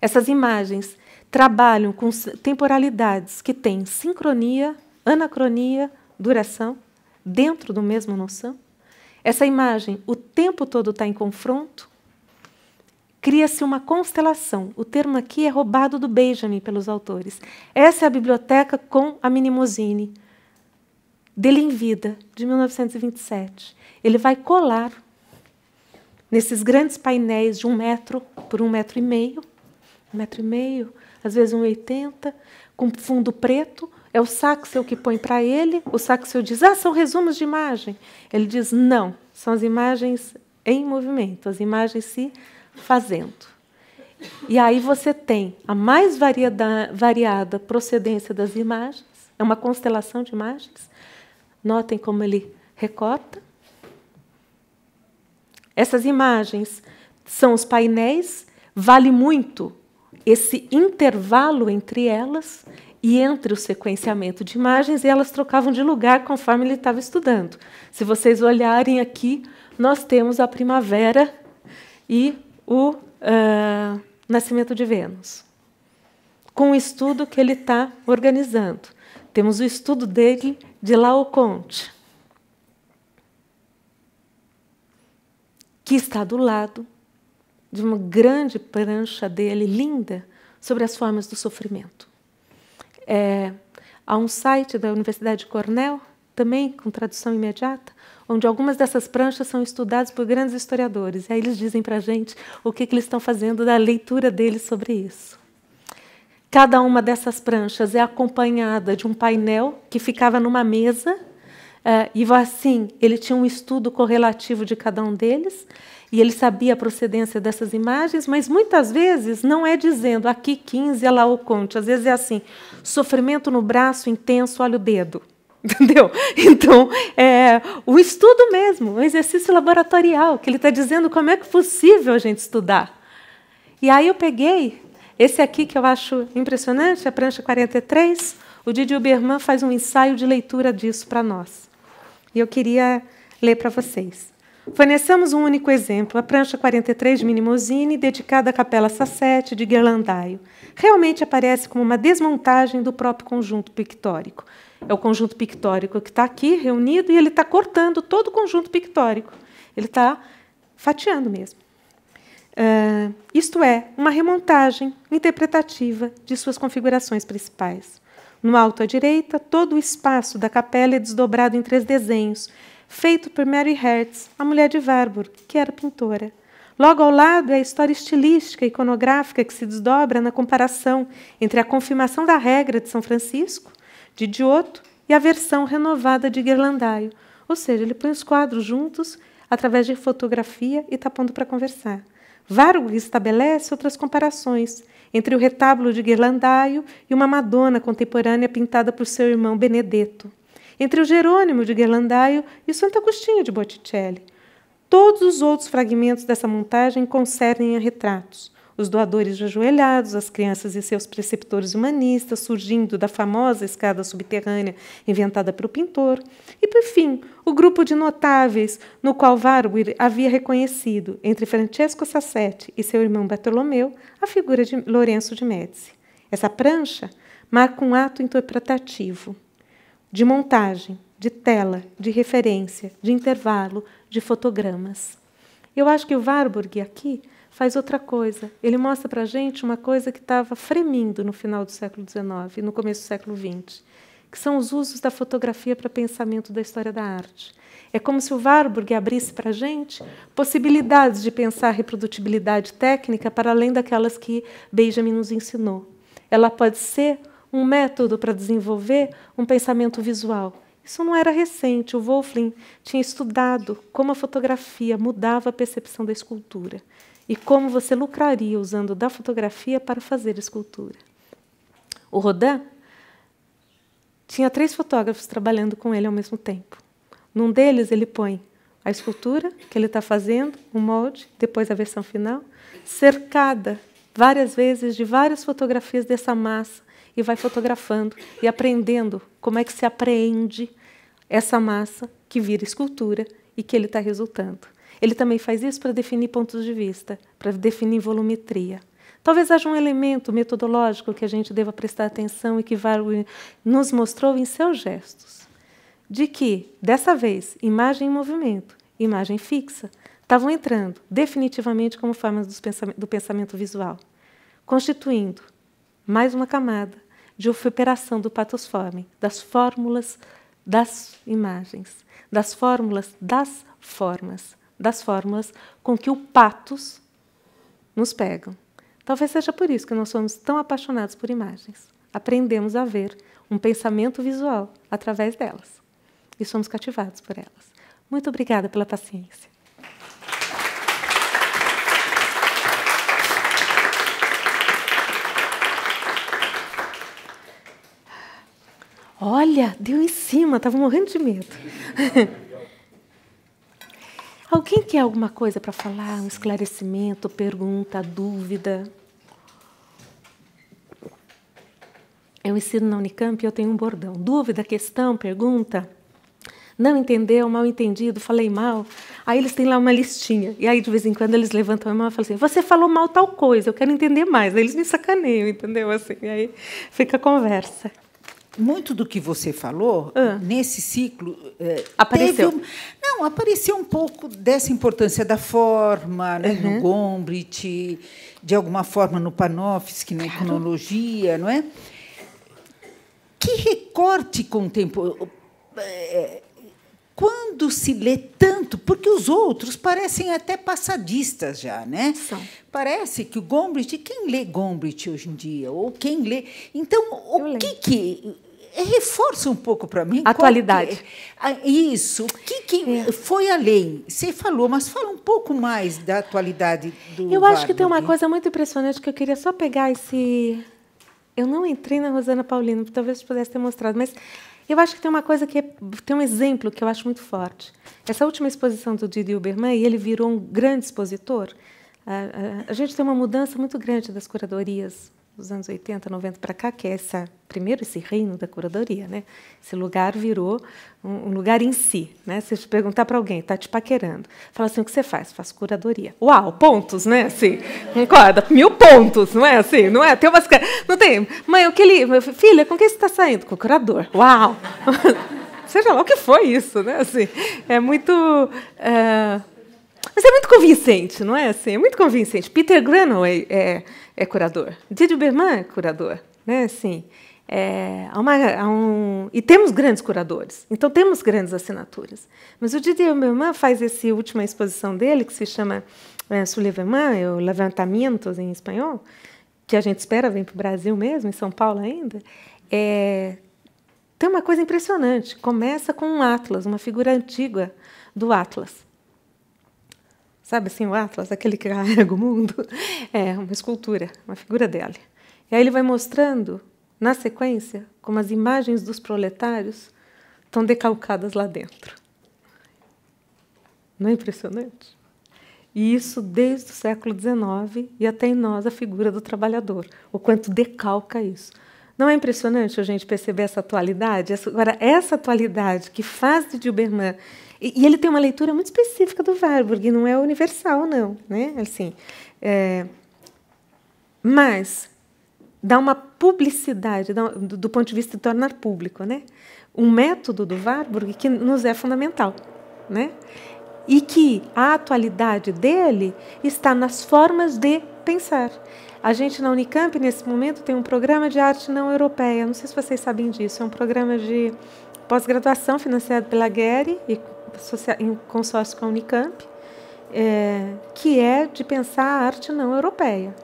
Essas imagens trabalham com temporalidades que têm sincronia anacronia, duração, dentro do mesmo noção. Essa imagem o tempo todo está em confronto. Cria-se uma constelação. O termo aqui é roubado do Benjamin pelos autores. Essa é a biblioteca com a Minimosine, dele em vida, de 1927. Ele vai colar nesses grandes painéis de um metro por um metro e meio, um metro e meio, às vezes um oitenta, com fundo preto, é o Saxel que põe para ele, o Saxel diz: Ah, são resumos de imagem. Ele diz: Não, são as imagens em movimento, as imagens se fazendo. E aí você tem a mais variada, variada procedência das imagens, é uma constelação de imagens. Notem como ele recorta. Essas imagens são os painéis, vale muito esse intervalo entre elas e entre o sequenciamento de imagens, e elas trocavam de lugar conforme ele estava estudando. Se vocês olharem aqui, nós temos a primavera e o uh, nascimento de Vênus, com o estudo que ele está organizando. Temos o estudo dele de Laoconte, que está do lado de uma grande prancha dele, linda, sobre as formas do sofrimento. É, há um site da Universidade de Cornell, também com tradução imediata, onde algumas dessas pranchas são estudadas por grandes historiadores. E aí eles dizem para a gente o que, que eles estão fazendo da leitura deles sobre isso. Cada uma dessas pranchas é acompanhada de um painel que ficava numa mesa, é, e assim, ele tinha um estudo correlativo de cada um deles, e ele sabia a procedência dessas imagens, mas muitas vezes não é dizendo aqui 15, lá o conte. Às vezes é assim: sofrimento no braço intenso, olha o dedo. Entendeu? Então, é o estudo mesmo, um exercício laboratorial, que ele está dizendo como é que é possível a gente estudar. E aí eu peguei esse aqui que eu acho impressionante, a prancha 43. O Didi Uberman faz um ensaio de leitura disso para nós. E eu queria ler para vocês. Fornecemos um único exemplo, a prancha 43 de Minimosini, dedicada à Capela Sassete de Guerlandaio. Realmente aparece como uma desmontagem do próprio conjunto pictórico. É o conjunto pictórico que está aqui reunido e ele está cortando todo o conjunto pictórico. Ele está fatiando mesmo. Uh, isto é, uma remontagem interpretativa de suas configurações principais. No alto à direita, todo o espaço da capela é desdobrado em três desenhos, feito por Mary Hertz, a mulher de Warburg, que era pintora. Logo ao lado é a história estilística e iconográfica que se desdobra na comparação entre a confirmação da regra de São Francisco, de Giotto, e a versão renovada de Guirlandaio, ou seja, ele põe os quadros juntos através de fotografia e tapando tá para conversar. Vargo estabelece outras comparações entre o retábulo de Guirlandaio e uma Madonna contemporânea pintada por seu irmão Benedetto entre o Jerônimo de Gerlandaio e o Santo Agostinho de Botticelli. Todos os outros fragmentos dessa montagem concernem a retratos. Os doadores ajoelhados, as crianças e seus preceptores humanistas surgindo da famosa escada subterrânea inventada pelo pintor. E, por fim, o grupo de notáveis no qual Warwick havia reconhecido, entre Francesco Sassetti e seu irmão Bartolomeu, a figura de Lourenço de Médici. Essa prancha marca um ato interpretativo de montagem, de tela, de referência, de intervalo, de fotogramas. Eu acho que o Warburg aqui faz outra coisa. Ele mostra para a gente uma coisa que estava fremindo no final do século XIX e no começo do século XX, que são os usos da fotografia para pensamento da história da arte. É como se o Warburg abrisse para a gente possibilidades de pensar reprodutibilidade técnica para além daquelas que Benjamin nos ensinou. Ela pode ser um método para desenvolver um pensamento visual. Isso não era recente, o Wolflin tinha estudado como a fotografia mudava a percepção da escultura e como você lucraria usando da fotografia para fazer escultura. O Rodin tinha três fotógrafos trabalhando com ele ao mesmo tempo. Num deles, ele põe a escultura que ele está fazendo, o um molde, depois a versão final, cercada várias vezes de várias fotografias dessa massa e vai fotografando e aprendendo como é que se apreende essa massa que vira escultura e que ele está resultando. Ele também faz isso para definir pontos de vista, para definir volumetria. Talvez haja um elemento metodológico que a gente deva prestar atenção e que Vargo nos mostrou em seus gestos. De que, dessa vez, imagem em movimento, imagem fixa, estavam entrando definitivamente como formas do pensamento visual, constituindo mais uma camada de operação do patosforme, das fórmulas das imagens, das fórmulas das formas, das fórmulas com que o patos nos pegam. Talvez seja por isso que nós somos tão apaixonados por imagens. Aprendemos a ver um pensamento visual através delas e somos cativados por elas. Muito obrigada pela paciência. Olha, deu em cima, estava morrendo de medo. Alguém quer alguma coisa para falar? Um esclarecimento, pergunta, dúvida? Eu ensino na Unicamp e eu tenho um bordão. Dúvida, questão, pergunta? Não entendeu, mal entendido, falei mal. Aí eles têm lá uma listinha. E aí, de vez em quando, eles levantam a mão e falam assim: Você falou mal tal coisa, eu quero entender mais. Aí eles me sacaneiam, entendeu? Assim, aí fica a conversa muito do que você falou ah. nesse ciclo é, apareceu um, não apareceu um pouco dessa importância da forma né, uhum. no Gombrich de alguma forma no Panofsky na claro. iconologia não é que recorte contemporâneo eh, quando se lê tanto, porque os outros parecem até passadistas já, né? São. Parece que o Gombrich, quem lê Gombrich hoje em dia? Ou quem lê. Então, o Eu que, lembro. que Reforça um pouco para mim. Atualidade. Que, é. ah, isso. O que, que é. foi além? Você falou, mas fala um pouco mais da atualidade do. Eu acho que tem uma coisa muito impressionante que eu queria só pegar esse. Eu não entrei na Rosana Paulino, talvez pudesse ter mostrado, mas eu acho que tem uma coisa que é, tem um exemplo que eu acho muito forte. Essa última exposição do Didi Uberman, e ele virou um grande expositor. A, a, a gente tem uma mudança muito grande das curadorias dos anos 80, 90 para cá, que é essa, primeiro esse reino da curadoria, né? Esse lugar virou um, um lugar em si, né? Se você perguntar para alguém, tá te paquerando, fala assim, o que você faz? Faço curadoria. Uau, pontos, né? Assim, concorda? Mil pontos, não é assim? Não é? Tem umas... Não tem... Mãe, o que ele... Filha, com quem você está saindo? Com o curador. Uau! Seja lá o que foi isso, né? Assim, é muito... Eh, mas é muito convincente, não é assim? É muito convincente. Peter Granaway é, é, é curador. Didier Berman é curador, né? Assim, é, há uma, há um, e temos grandes curadores, então temos grandes assinaturas. Mas o Didier Berman faz essa última exposição dele, que se chama é, Suleverman, o Levantamentos em espanhol, que a gente espera vir para o Brasil mesmo, em São Paulo ainda. É, tem uma coisa impressionante. Começa com um atlas, uma figura antiga do atlas. Sabe assim, o Atlas, aquele que carrega o mundo? É uma escultura, uma figura dele. E aí ele vai mostrando, na sequência, como as imagens dos proletários estão decalcadas lá dentro. Não é impressionante? E isso desde o século XIX e até em nós a figura do trabalhador, o quanto decalca isso. Não é impressionante a gente perceber essa atualidade? Agora, essa atualidade que faz de Dilberman e, e, ele tem uma leitura muito específica do Warburg, não é universal, não. Né? Assim, é, mas dá uma publicidade, dá, do, do, ponto de vista de tornar público, né? um método do Warburg que nos é fundamental. Né? E que a atualidade dele está nas formas de pensar. A gente na Unicamp, nesse momento, tem um programa de arte não europeia. Não sei se vocês sabem disso. É um programa de pós-graduação financiado pela GERI e em consórcio com a Unicamp, é, que é de pensar a arte não europeia.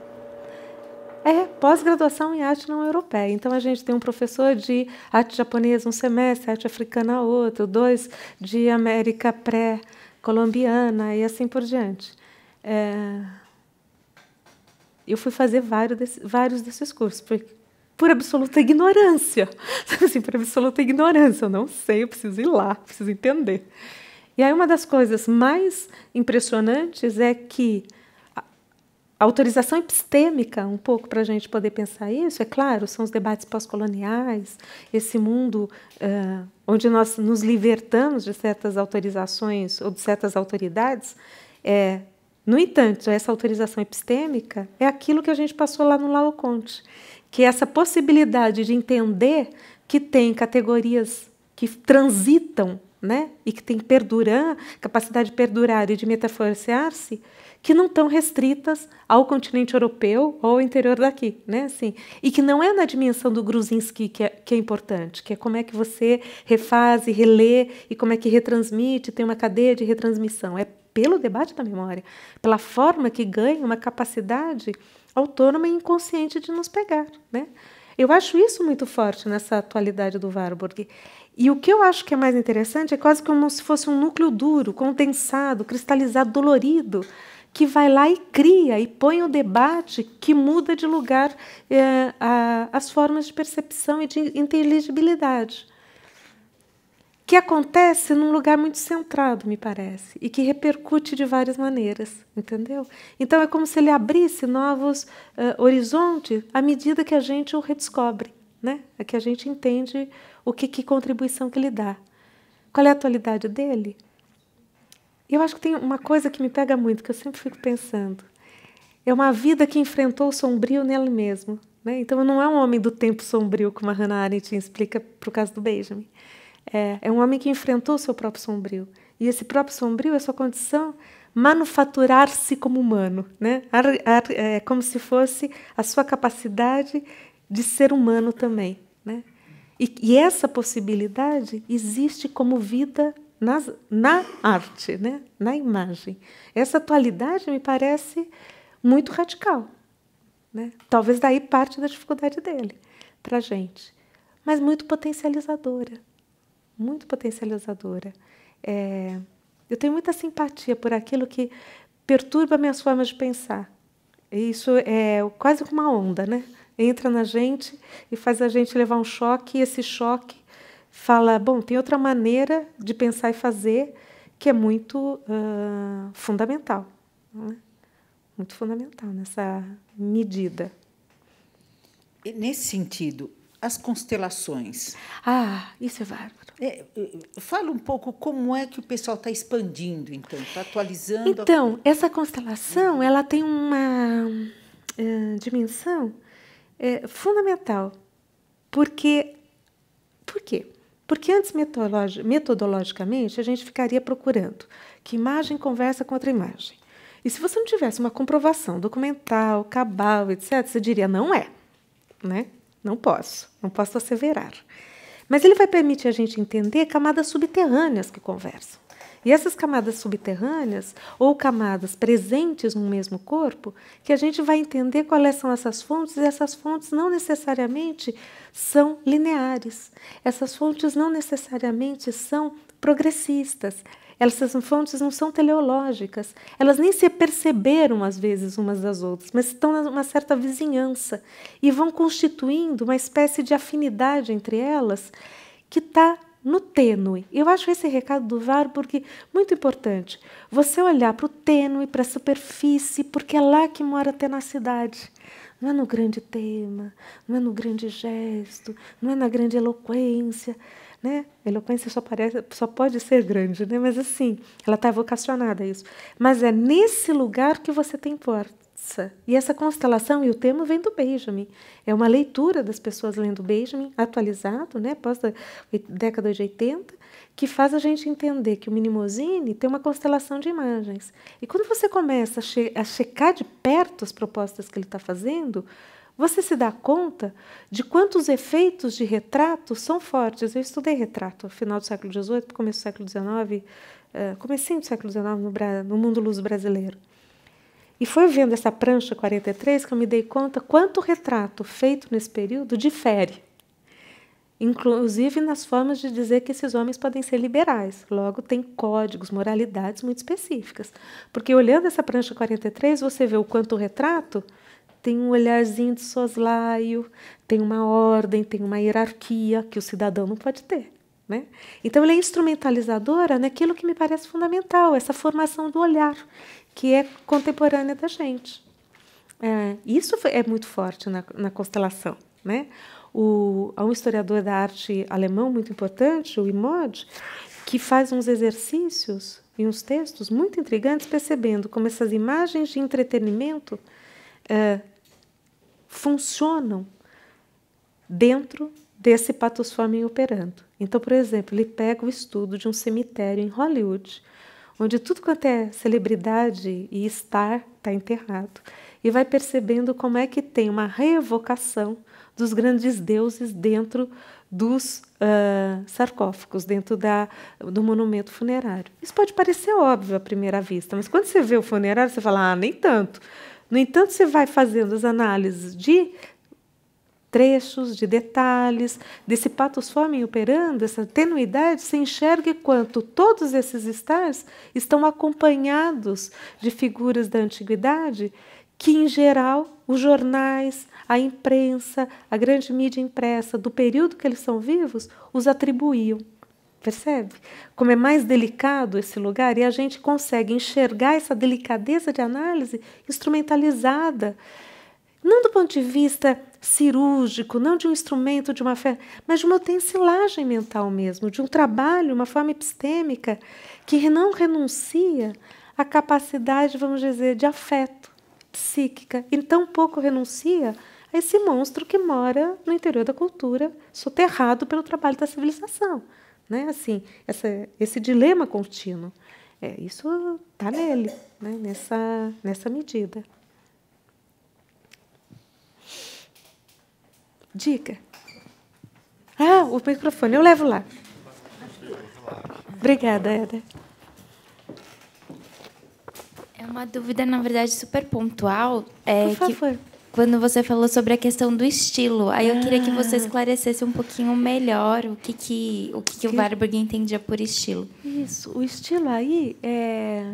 É, pós-graduação em arte não europeia. Então, a gente tem um professor de arte japonesa um semestre, arte africana outro, dois de América pré-colombiana e assim por diante. É, eu fui fazer vários, vários desses cursos, porque por absoluta ignorância. assim, por absoluta ignorância. Eu não sei, eu preciso ir lá, preciso entender. E aí, uma das coisas mais impressionantes é que a autorização epistêmica, um pouco para a gente poder pensar isso, é claro, são os debates pós-coloniais, esse mundo uh, onde nós nos libertamos de certas autorizações ou de certas autoridades. É, no entanto, essa autorização epistêmica é aquilo que a gente passou lá no Lao Conte que é essa possibilidade de entender que tem categorias que transitam, né, e que tem perdurar, capacidade de perdurar e de metaforcear se que não estão restritas ao continente europeu ou ao interior daqui, né? Assim, e que não é na dimensão do Gruzinski que é, que é importante, que é como é que você refaz e relê e como é que retransmite, tem uma cadeia de retransmissão. É pelo debate da memória, pela forma que ganha uma capacidade autônoma e inconsciente de nos pegar, né? Eu acho isso muito forte nessa atualidade do Warburg. E o que eu acho que é mais interessante é quase como se fosse um núcleo duro, condensado, cristalizado, dolorido, que vai lá e cria e põe o debate que muda de lugar é, a, as formas de percepção e de inteligibilidade que acontece num lugar muito centrado, me parece, e que repercute de várias maneiras, entendeu? Então é como se ele abrisse novos uh, eh, horizontes à medida que a gente o redescobre, né? É que a gente entende o que, que contribuição que ele dá. Qual é a atualidade dele? Eu acho que tem uma coisa que me pega muito, que eu sempre fico pensando. É uma vida que enfrentou o sombrio nele mesmo. Né? Então não é um homem do tempo sombrio, como a Hannah Arendt explica para o caso do Benjamin. É, é um homem que enfrentou o seu próprio sombrio. E esse próprio sombrio é sua condição manufaturar-se como humano, né? é como se fosse a sua capacidade de ser humano também, né? E, e essa possibilidade existe como vida nas, na arte, né? Na imagem. Essa atualidade me parece muito radical, né? Talvez daí parte da dificuldade dele para gente, mas muito potencializadora muito potencializadora. É, eu tenho muita simpatia por aquilo que perturba minhas formas de pensar. Isso é quase como uma onda, né? Entra na gente e faz a gente levar um choque, e esse choque fala: bom, tem outra maneira de pensar e fazer que é muito uh, fundamental. Né? Muito fundamental nessa medida. E nesse sentido, as constelações. Ah, isso é válido. É, é, fala um pouco como é que o pessoal está expandindo, então, está atualizando. Então, a... essa constelação ela tem uma eh, dimensão eh, fundamental. Porque, por quê? Porque antes, metodologicamente, a gente ficaria procurando que imagem conversa com outra imagem. E se você não tivesse uma comprovação documental, cabal, etc., você diria, não é. Né? Não posso, não posso asseverar. Mas ele vai permitir a gente entender camadas subterrâneas que conversam. E essas camadas subterrâneas ou camadas presentes no mesmo corpo, que a gente vai entender quais são essas fontes, e essas fontes não necessariamente são lineares, essas fontes não necessariamente são progressistas, essas fontes não são teleológicas, elas nem se perceberam às vezes umas das outras, mas estão numa certa vizinhança e vão constituindo uma espécie de afinidade entre elas que está no tênue. Eu acho esse recado do VAR muito importante. Você olhar para o tênue, para a superfície, porque é lá que mora a tenacidade. Não é no grande tema, não é no grande gesto, não é na grande eloquência né? A eloquência só parece, só pode ser grande, né? Mas assim, ela está vocacionada a isso. Mas é nesse lugar que você tem força. E essa constelação e o tema vem do Benjamin. É uma leitura das pessoas lendo Benjamin, atualizado, né? Pós da década de 80, que faz a gente entender que o Minimosini tem uma constelação de imagens. E quando você começa a, che a checar de perto as propostas que ele está fazendo, você se dá conta de quantos efeitos de retrato são fortes? Eu estudei retrato no final do século XVIII, começo do século XIX, eh, comecei do século XIX no, no mundo luz brasileiro. E foi vendo essa prancha 43 que eu me dei conta quanto o retrato feito nesse período difere. Inclusive nas formas de dizer que esses homens podem ser liberais. Logo, tem códigos, moralidades muito específicas. Porque olhando essa prancha 43, você vê o quanto o retrato tem um olharzinho de soslaio, tem uma ordem, tem uma hierarquia que o cidadão não pode ter. Né? Então, ela é instrumentalizadora naquilo que me parece fundamental, essa formação do olhar, que é contemporânea da gente. É, isso é muito forte na, na constelação. Né? O, há um historiador da arte alemão muito importante, o Imod, que faz uns exercícios e uns textos muito intrigantes, percebendo como essas imagens de entretenimento é, funcionam dentro desse patosfome operando. Então, por exemplo, ele pega o estudo de um cemitério em Hollywood, onde tudo quanto é celebridade e estar está enterrado, e vai percebendo como é que tem uma reevocação dos grandes deuses dentro dos uh, sarcófagos, dentro da, do monumento funerário. Isso pode parecer óbvio à primeira vista, mas quando você vê o funerário, você fala, ah, nem tanto. No entanto, você vai fazendo as análises de trechos, de detalhes, desse patos fome operando, essa tenuidade, se enxerga quanto todos esses estares estão acompanhados de figuras da antiguidade que, em geral, os jornais, a imprensa, a grande mídia impressa do período que eles são vivos, os atribuíam. Percebe? Como é mais delicado esse lugar e a gente consegue enxergar essa delicadeza de análise instrumentalizada, não do ponto de vista cirúrgico, não de um instrumento, de uma fé, mas de uma utensilagem mental mesmo, de um trabalho, uma forma epistêmica que não renuncia à capacidade, vamos dizer, de afeto psíquica e tampouco renuncia a esse monstro que mora no interior da cultura, soterrado pelo trabalho da civilização né? Assim, essa, esse dilema contínuo. É, isso está nele, né? nessa, nessa medida. Dica. Ah, o microfone, eu levo lá. Obrigada, Eda. É uma dúvida, na verdade, super pontual. É Por favor. Que quando você falou sobre a questão do estilo. Aí eu ah. queria que você ah. esclarecesse um pouquinho melhor o que, que, o, que, que, o Warburg entendia por estilo. Isso, o estilo aí é.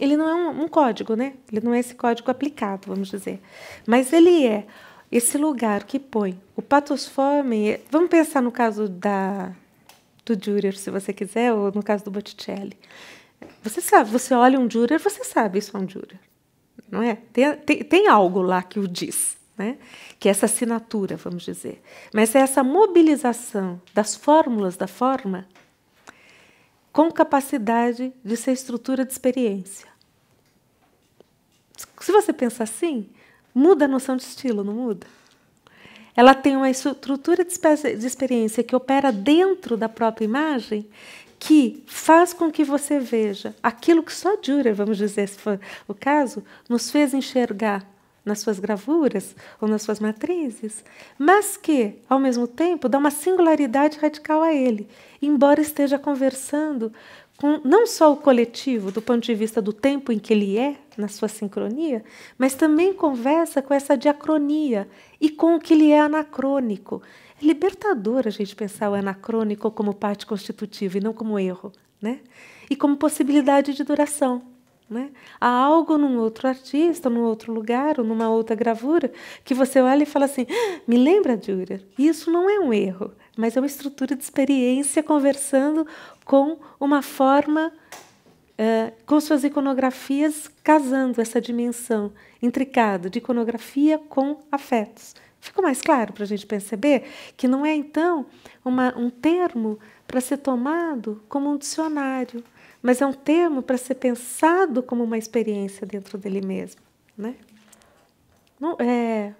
Ele não é um, um código, né? Ele não é esse código aplicado, vamos dizer. Mas ele é esse lugar que põe o patosforme. Vamos pensar no caso da, do Dürer, se você quiser, ou no caso do Botticelli. Você sabe, você olha um Dürer, você sabe isso é um Dürer não é? Tem, tem, tem algo lá que o diz, né? que é essa assinatura, vamos dizer. Mas é essa mobilização das fórmulas da forma com capacidade de ser estrutura de experiência. Se você pensa assim, muda a noção de estilo, não muda? Ela tem uma estrutura de experiência que opera dentro da própria imagem, que faz com que você veja aquilo que só Dürer, vamos dizer, se for o caso, nos fez enxergar nas suas gravuras ou nas suas matrizes, mas que, ao mesmo tempo, dá uma singularidade radical a ele, embora esteja conversando com não só o coletivo do ponto de vista do tempo em que ele é, na sua sincronia, mas também conversa com essa diacronia e com o que lhe é anacrônico, é libertador a gente pensar o anacrônico como parte constitutiva e não como erro, né? E como possibilidade de duração. Né? Há algo num outro artista, num outro lugar, ou numa outra gravura, que você olha e fala assim: ah, me lembra Dürer. Isso não é um erro, mas é uma estrutura de experiência conversando com uma forma Uh, com suas iconografias, casando essa dimensão intricada de iconografia com afetos. Ficou mais claro para a gente perceber que não é, então, uma, um termo para ser tomado como um dicionário, mas é um termo para ser pensado como uma experiência dentro dele mesmo. Né? Não, é,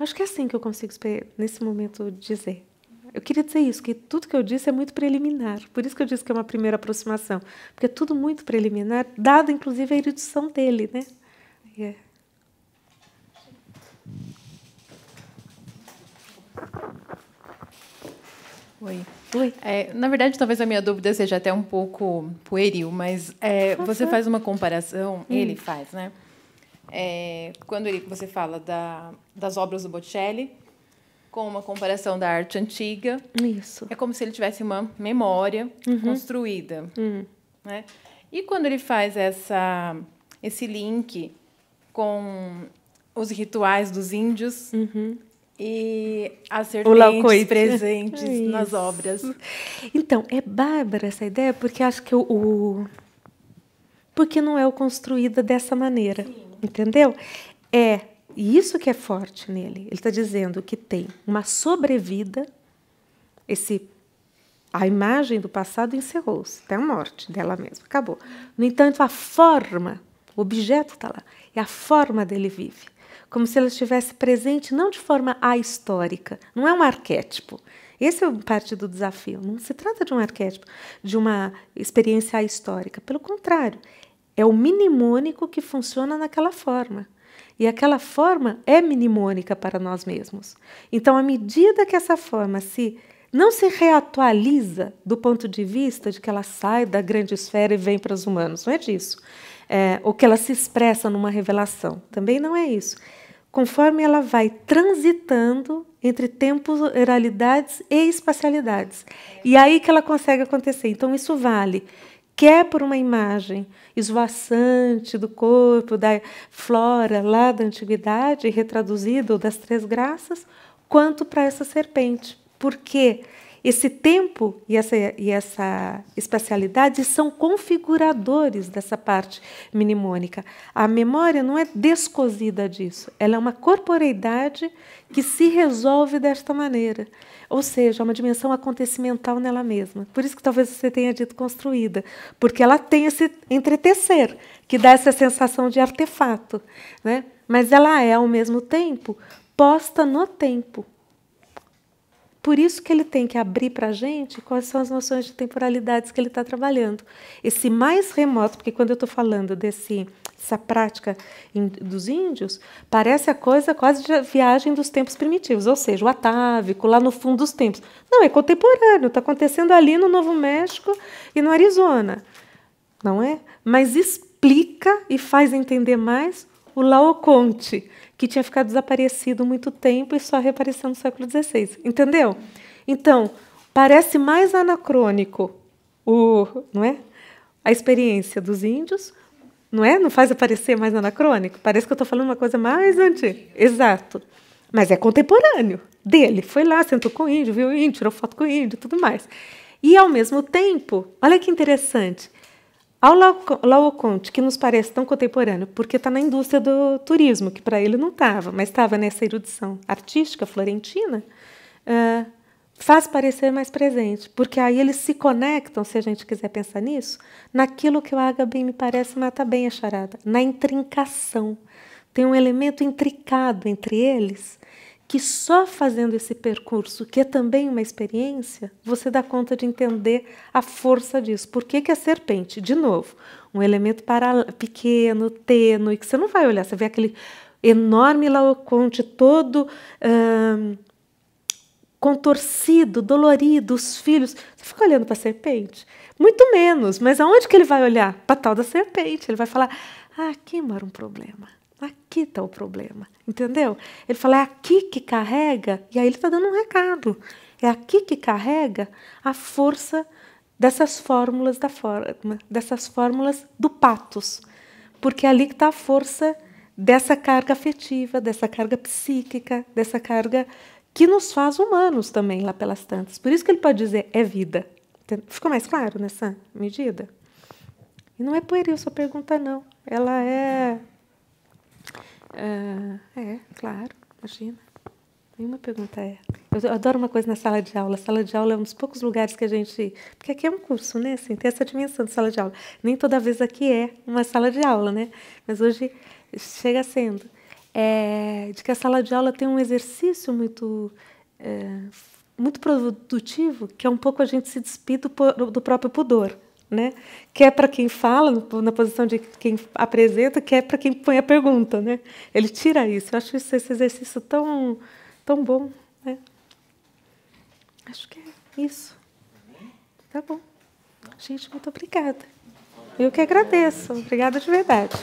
acho que é assim que eu consigo, nesse momento, dizer. Eu queria dizer isso, que tudo que eu disse é muito preliminar. Por isso que eu disse que é uma primeira aproximação. Porque é tudo muito preliminar, dado inclusive a erudição dele, né? Yeah. É. Oi. Oi. É, na verdade, talvez a minha dúvida seja até um pouco pueril, mas é, você faz uma comparação, hum. ele faz, né? É, quando ele, você fala da, das obras do Botticelli com uma comparação da arte antiga, Isso. é como se ele tivesse uma memória uhum. construída, uhum. né? E quando ele faz essa, esse link com os rituais dos índios, uhum e as serpentes presentes é nas obras. Então, é bárbara essa ideia, porque acho que o, Porque não é o construída dessa maneira, Sim. entendeu? É, e isso que é forte nele. Ele está dizendo que tem uma sobrevida, esse a imagem do passado encerrou-se, até a morte dela mesma, acabou. No entanto, a forma, o objeto está lá, e a forma dele vive como se ela estivesse presente não de forma ahistórica, não é um arquétipo. Esse é parte do desafio. Não se trata de um arquétipo, de uma experiência histórica. Pelo contrário, é o mnemônico que funciona naquela forma. E aquela forma é mnemônica para nós mesmos. Então, à medida que essa forma se não se reatualiza do ponto de vista de que ela sai da grande esfera e vem para os humanos, não é disso. É, ou que ela se expressa numa revelação, também não é isso conforme ela vai transitando entre temporalidades e espacialidades. E aí que ela consegue acontecer. Então isso vale quer por uma imagem esvoaçante do corpo da flora lá da antiguidade, retraduzida ou das três graças, quanto para essa serpente. Por quê? Esse tempo e essa, e essa espacialidade são configuradores dessa parte mnemônica. A memória não é descosida disso, ela é uma corporeidade que se resolve desta maneira. Ou seja, é uma dimensão acontecimental nela mesma. Por isso que talvez você tenha dito construída, porque ela tem esse entretecer, que dá essa sensação de artefato. Né? Mas ela é, ao mesmo tempo, posta no tempo. Por isso que ele tem que abrir para a gente quais são as noções de temporalidades que ele está trabalhando. Esse mais remoto, porque quando eu estou falando desse, dessa prática dos índios, parece a coisa quase de viagem dos tempos primitivos, ou seja, o atávico lá no fundo dos tempos. Não, é contemporâneo, está acontecendo ali no Novo México e no Arizona, não é? Mas explica e faz entender mais o Laoconte que tinha ficado desaparecido muito tempo e só reapareceu no século XVI. Entendeu? Então, parece mais anacrônico o, não é? a experiência dos índios, não é? Não faz aparecer mais anacrônico? Parece que eu estou falando uma coisa mais antiga. Exato. Mas é contemporâneo dele. Foi lá, sentou com o índio, viu o índio, tirou foto com o índio tudo mais. E, ao mesmo tempo, olha que interessante, ao Laoconte, que nos parece tão contemporâneo, porque está na indústria do turismo, que para ele não estava, mas estava nessa erudição artística florentina, uh, faz parecer mais presente, porque aí eles se conectam, se a gente quiser pensar nisso, naquilo que o Agabin me parece mata bem a charada, na intrincação. Tem um elemento intricado entre eles que só fazendo esse percurso, que é também uma experiência, você dá conta de entender a força disso. Por que, que a serpente, de novo, um elemento para pequeno, tênue, que você não vai olhar, você vê aquele enorme laoconte todo hum, contorcido, dolorido, os filhos. Você fica olhando para a serpente? Muito menos, mas aonde que ele vai olhar? Para tal da serpente. Ele vai falar: ah, aqui mora um problema Aqui está o problema, entendeu? Ele fala, é aqui que carrega, e aí ele está dando um recado. É aqui que carrega a força dessas fórmulas da forma, dessas fórmulas do patos, porque é ali que está a força dessa carga afetiva, dessa carga psíquica, dessa carga que nos faz humanos também lá pelas tantas. Por isso que ele pode dizer é vida. Ficou mais claro nessa medida? E não é isso sua pergunta, não. Ela é Uh, é, claro, imagina. Nenhuma pergunta é. Eu adoro uma coisa na sala de aula. A sala de aula é um dos poucos lugares que a gente. Porque aqui é um curso, né? Assim, tem essa dimensão de sala de aula. Nem toda vez aqui é uma sala de aula, né? Mas hoje chega sendo. É, de que a sala de aula tem um exercício muito, é, muito produtivo, que é um pouco a gente se despir do próprio pudor né? Quer é para quem fala, na posição de quem apresenta, quer é para quem põe a pergunta, né? Ele tira isso. Eu acho esse exercício tão, tão bom, né? Acho que é isso. Tá bom. Gente, muito obrigada. Eu que agradeço. Obrigada de verdade.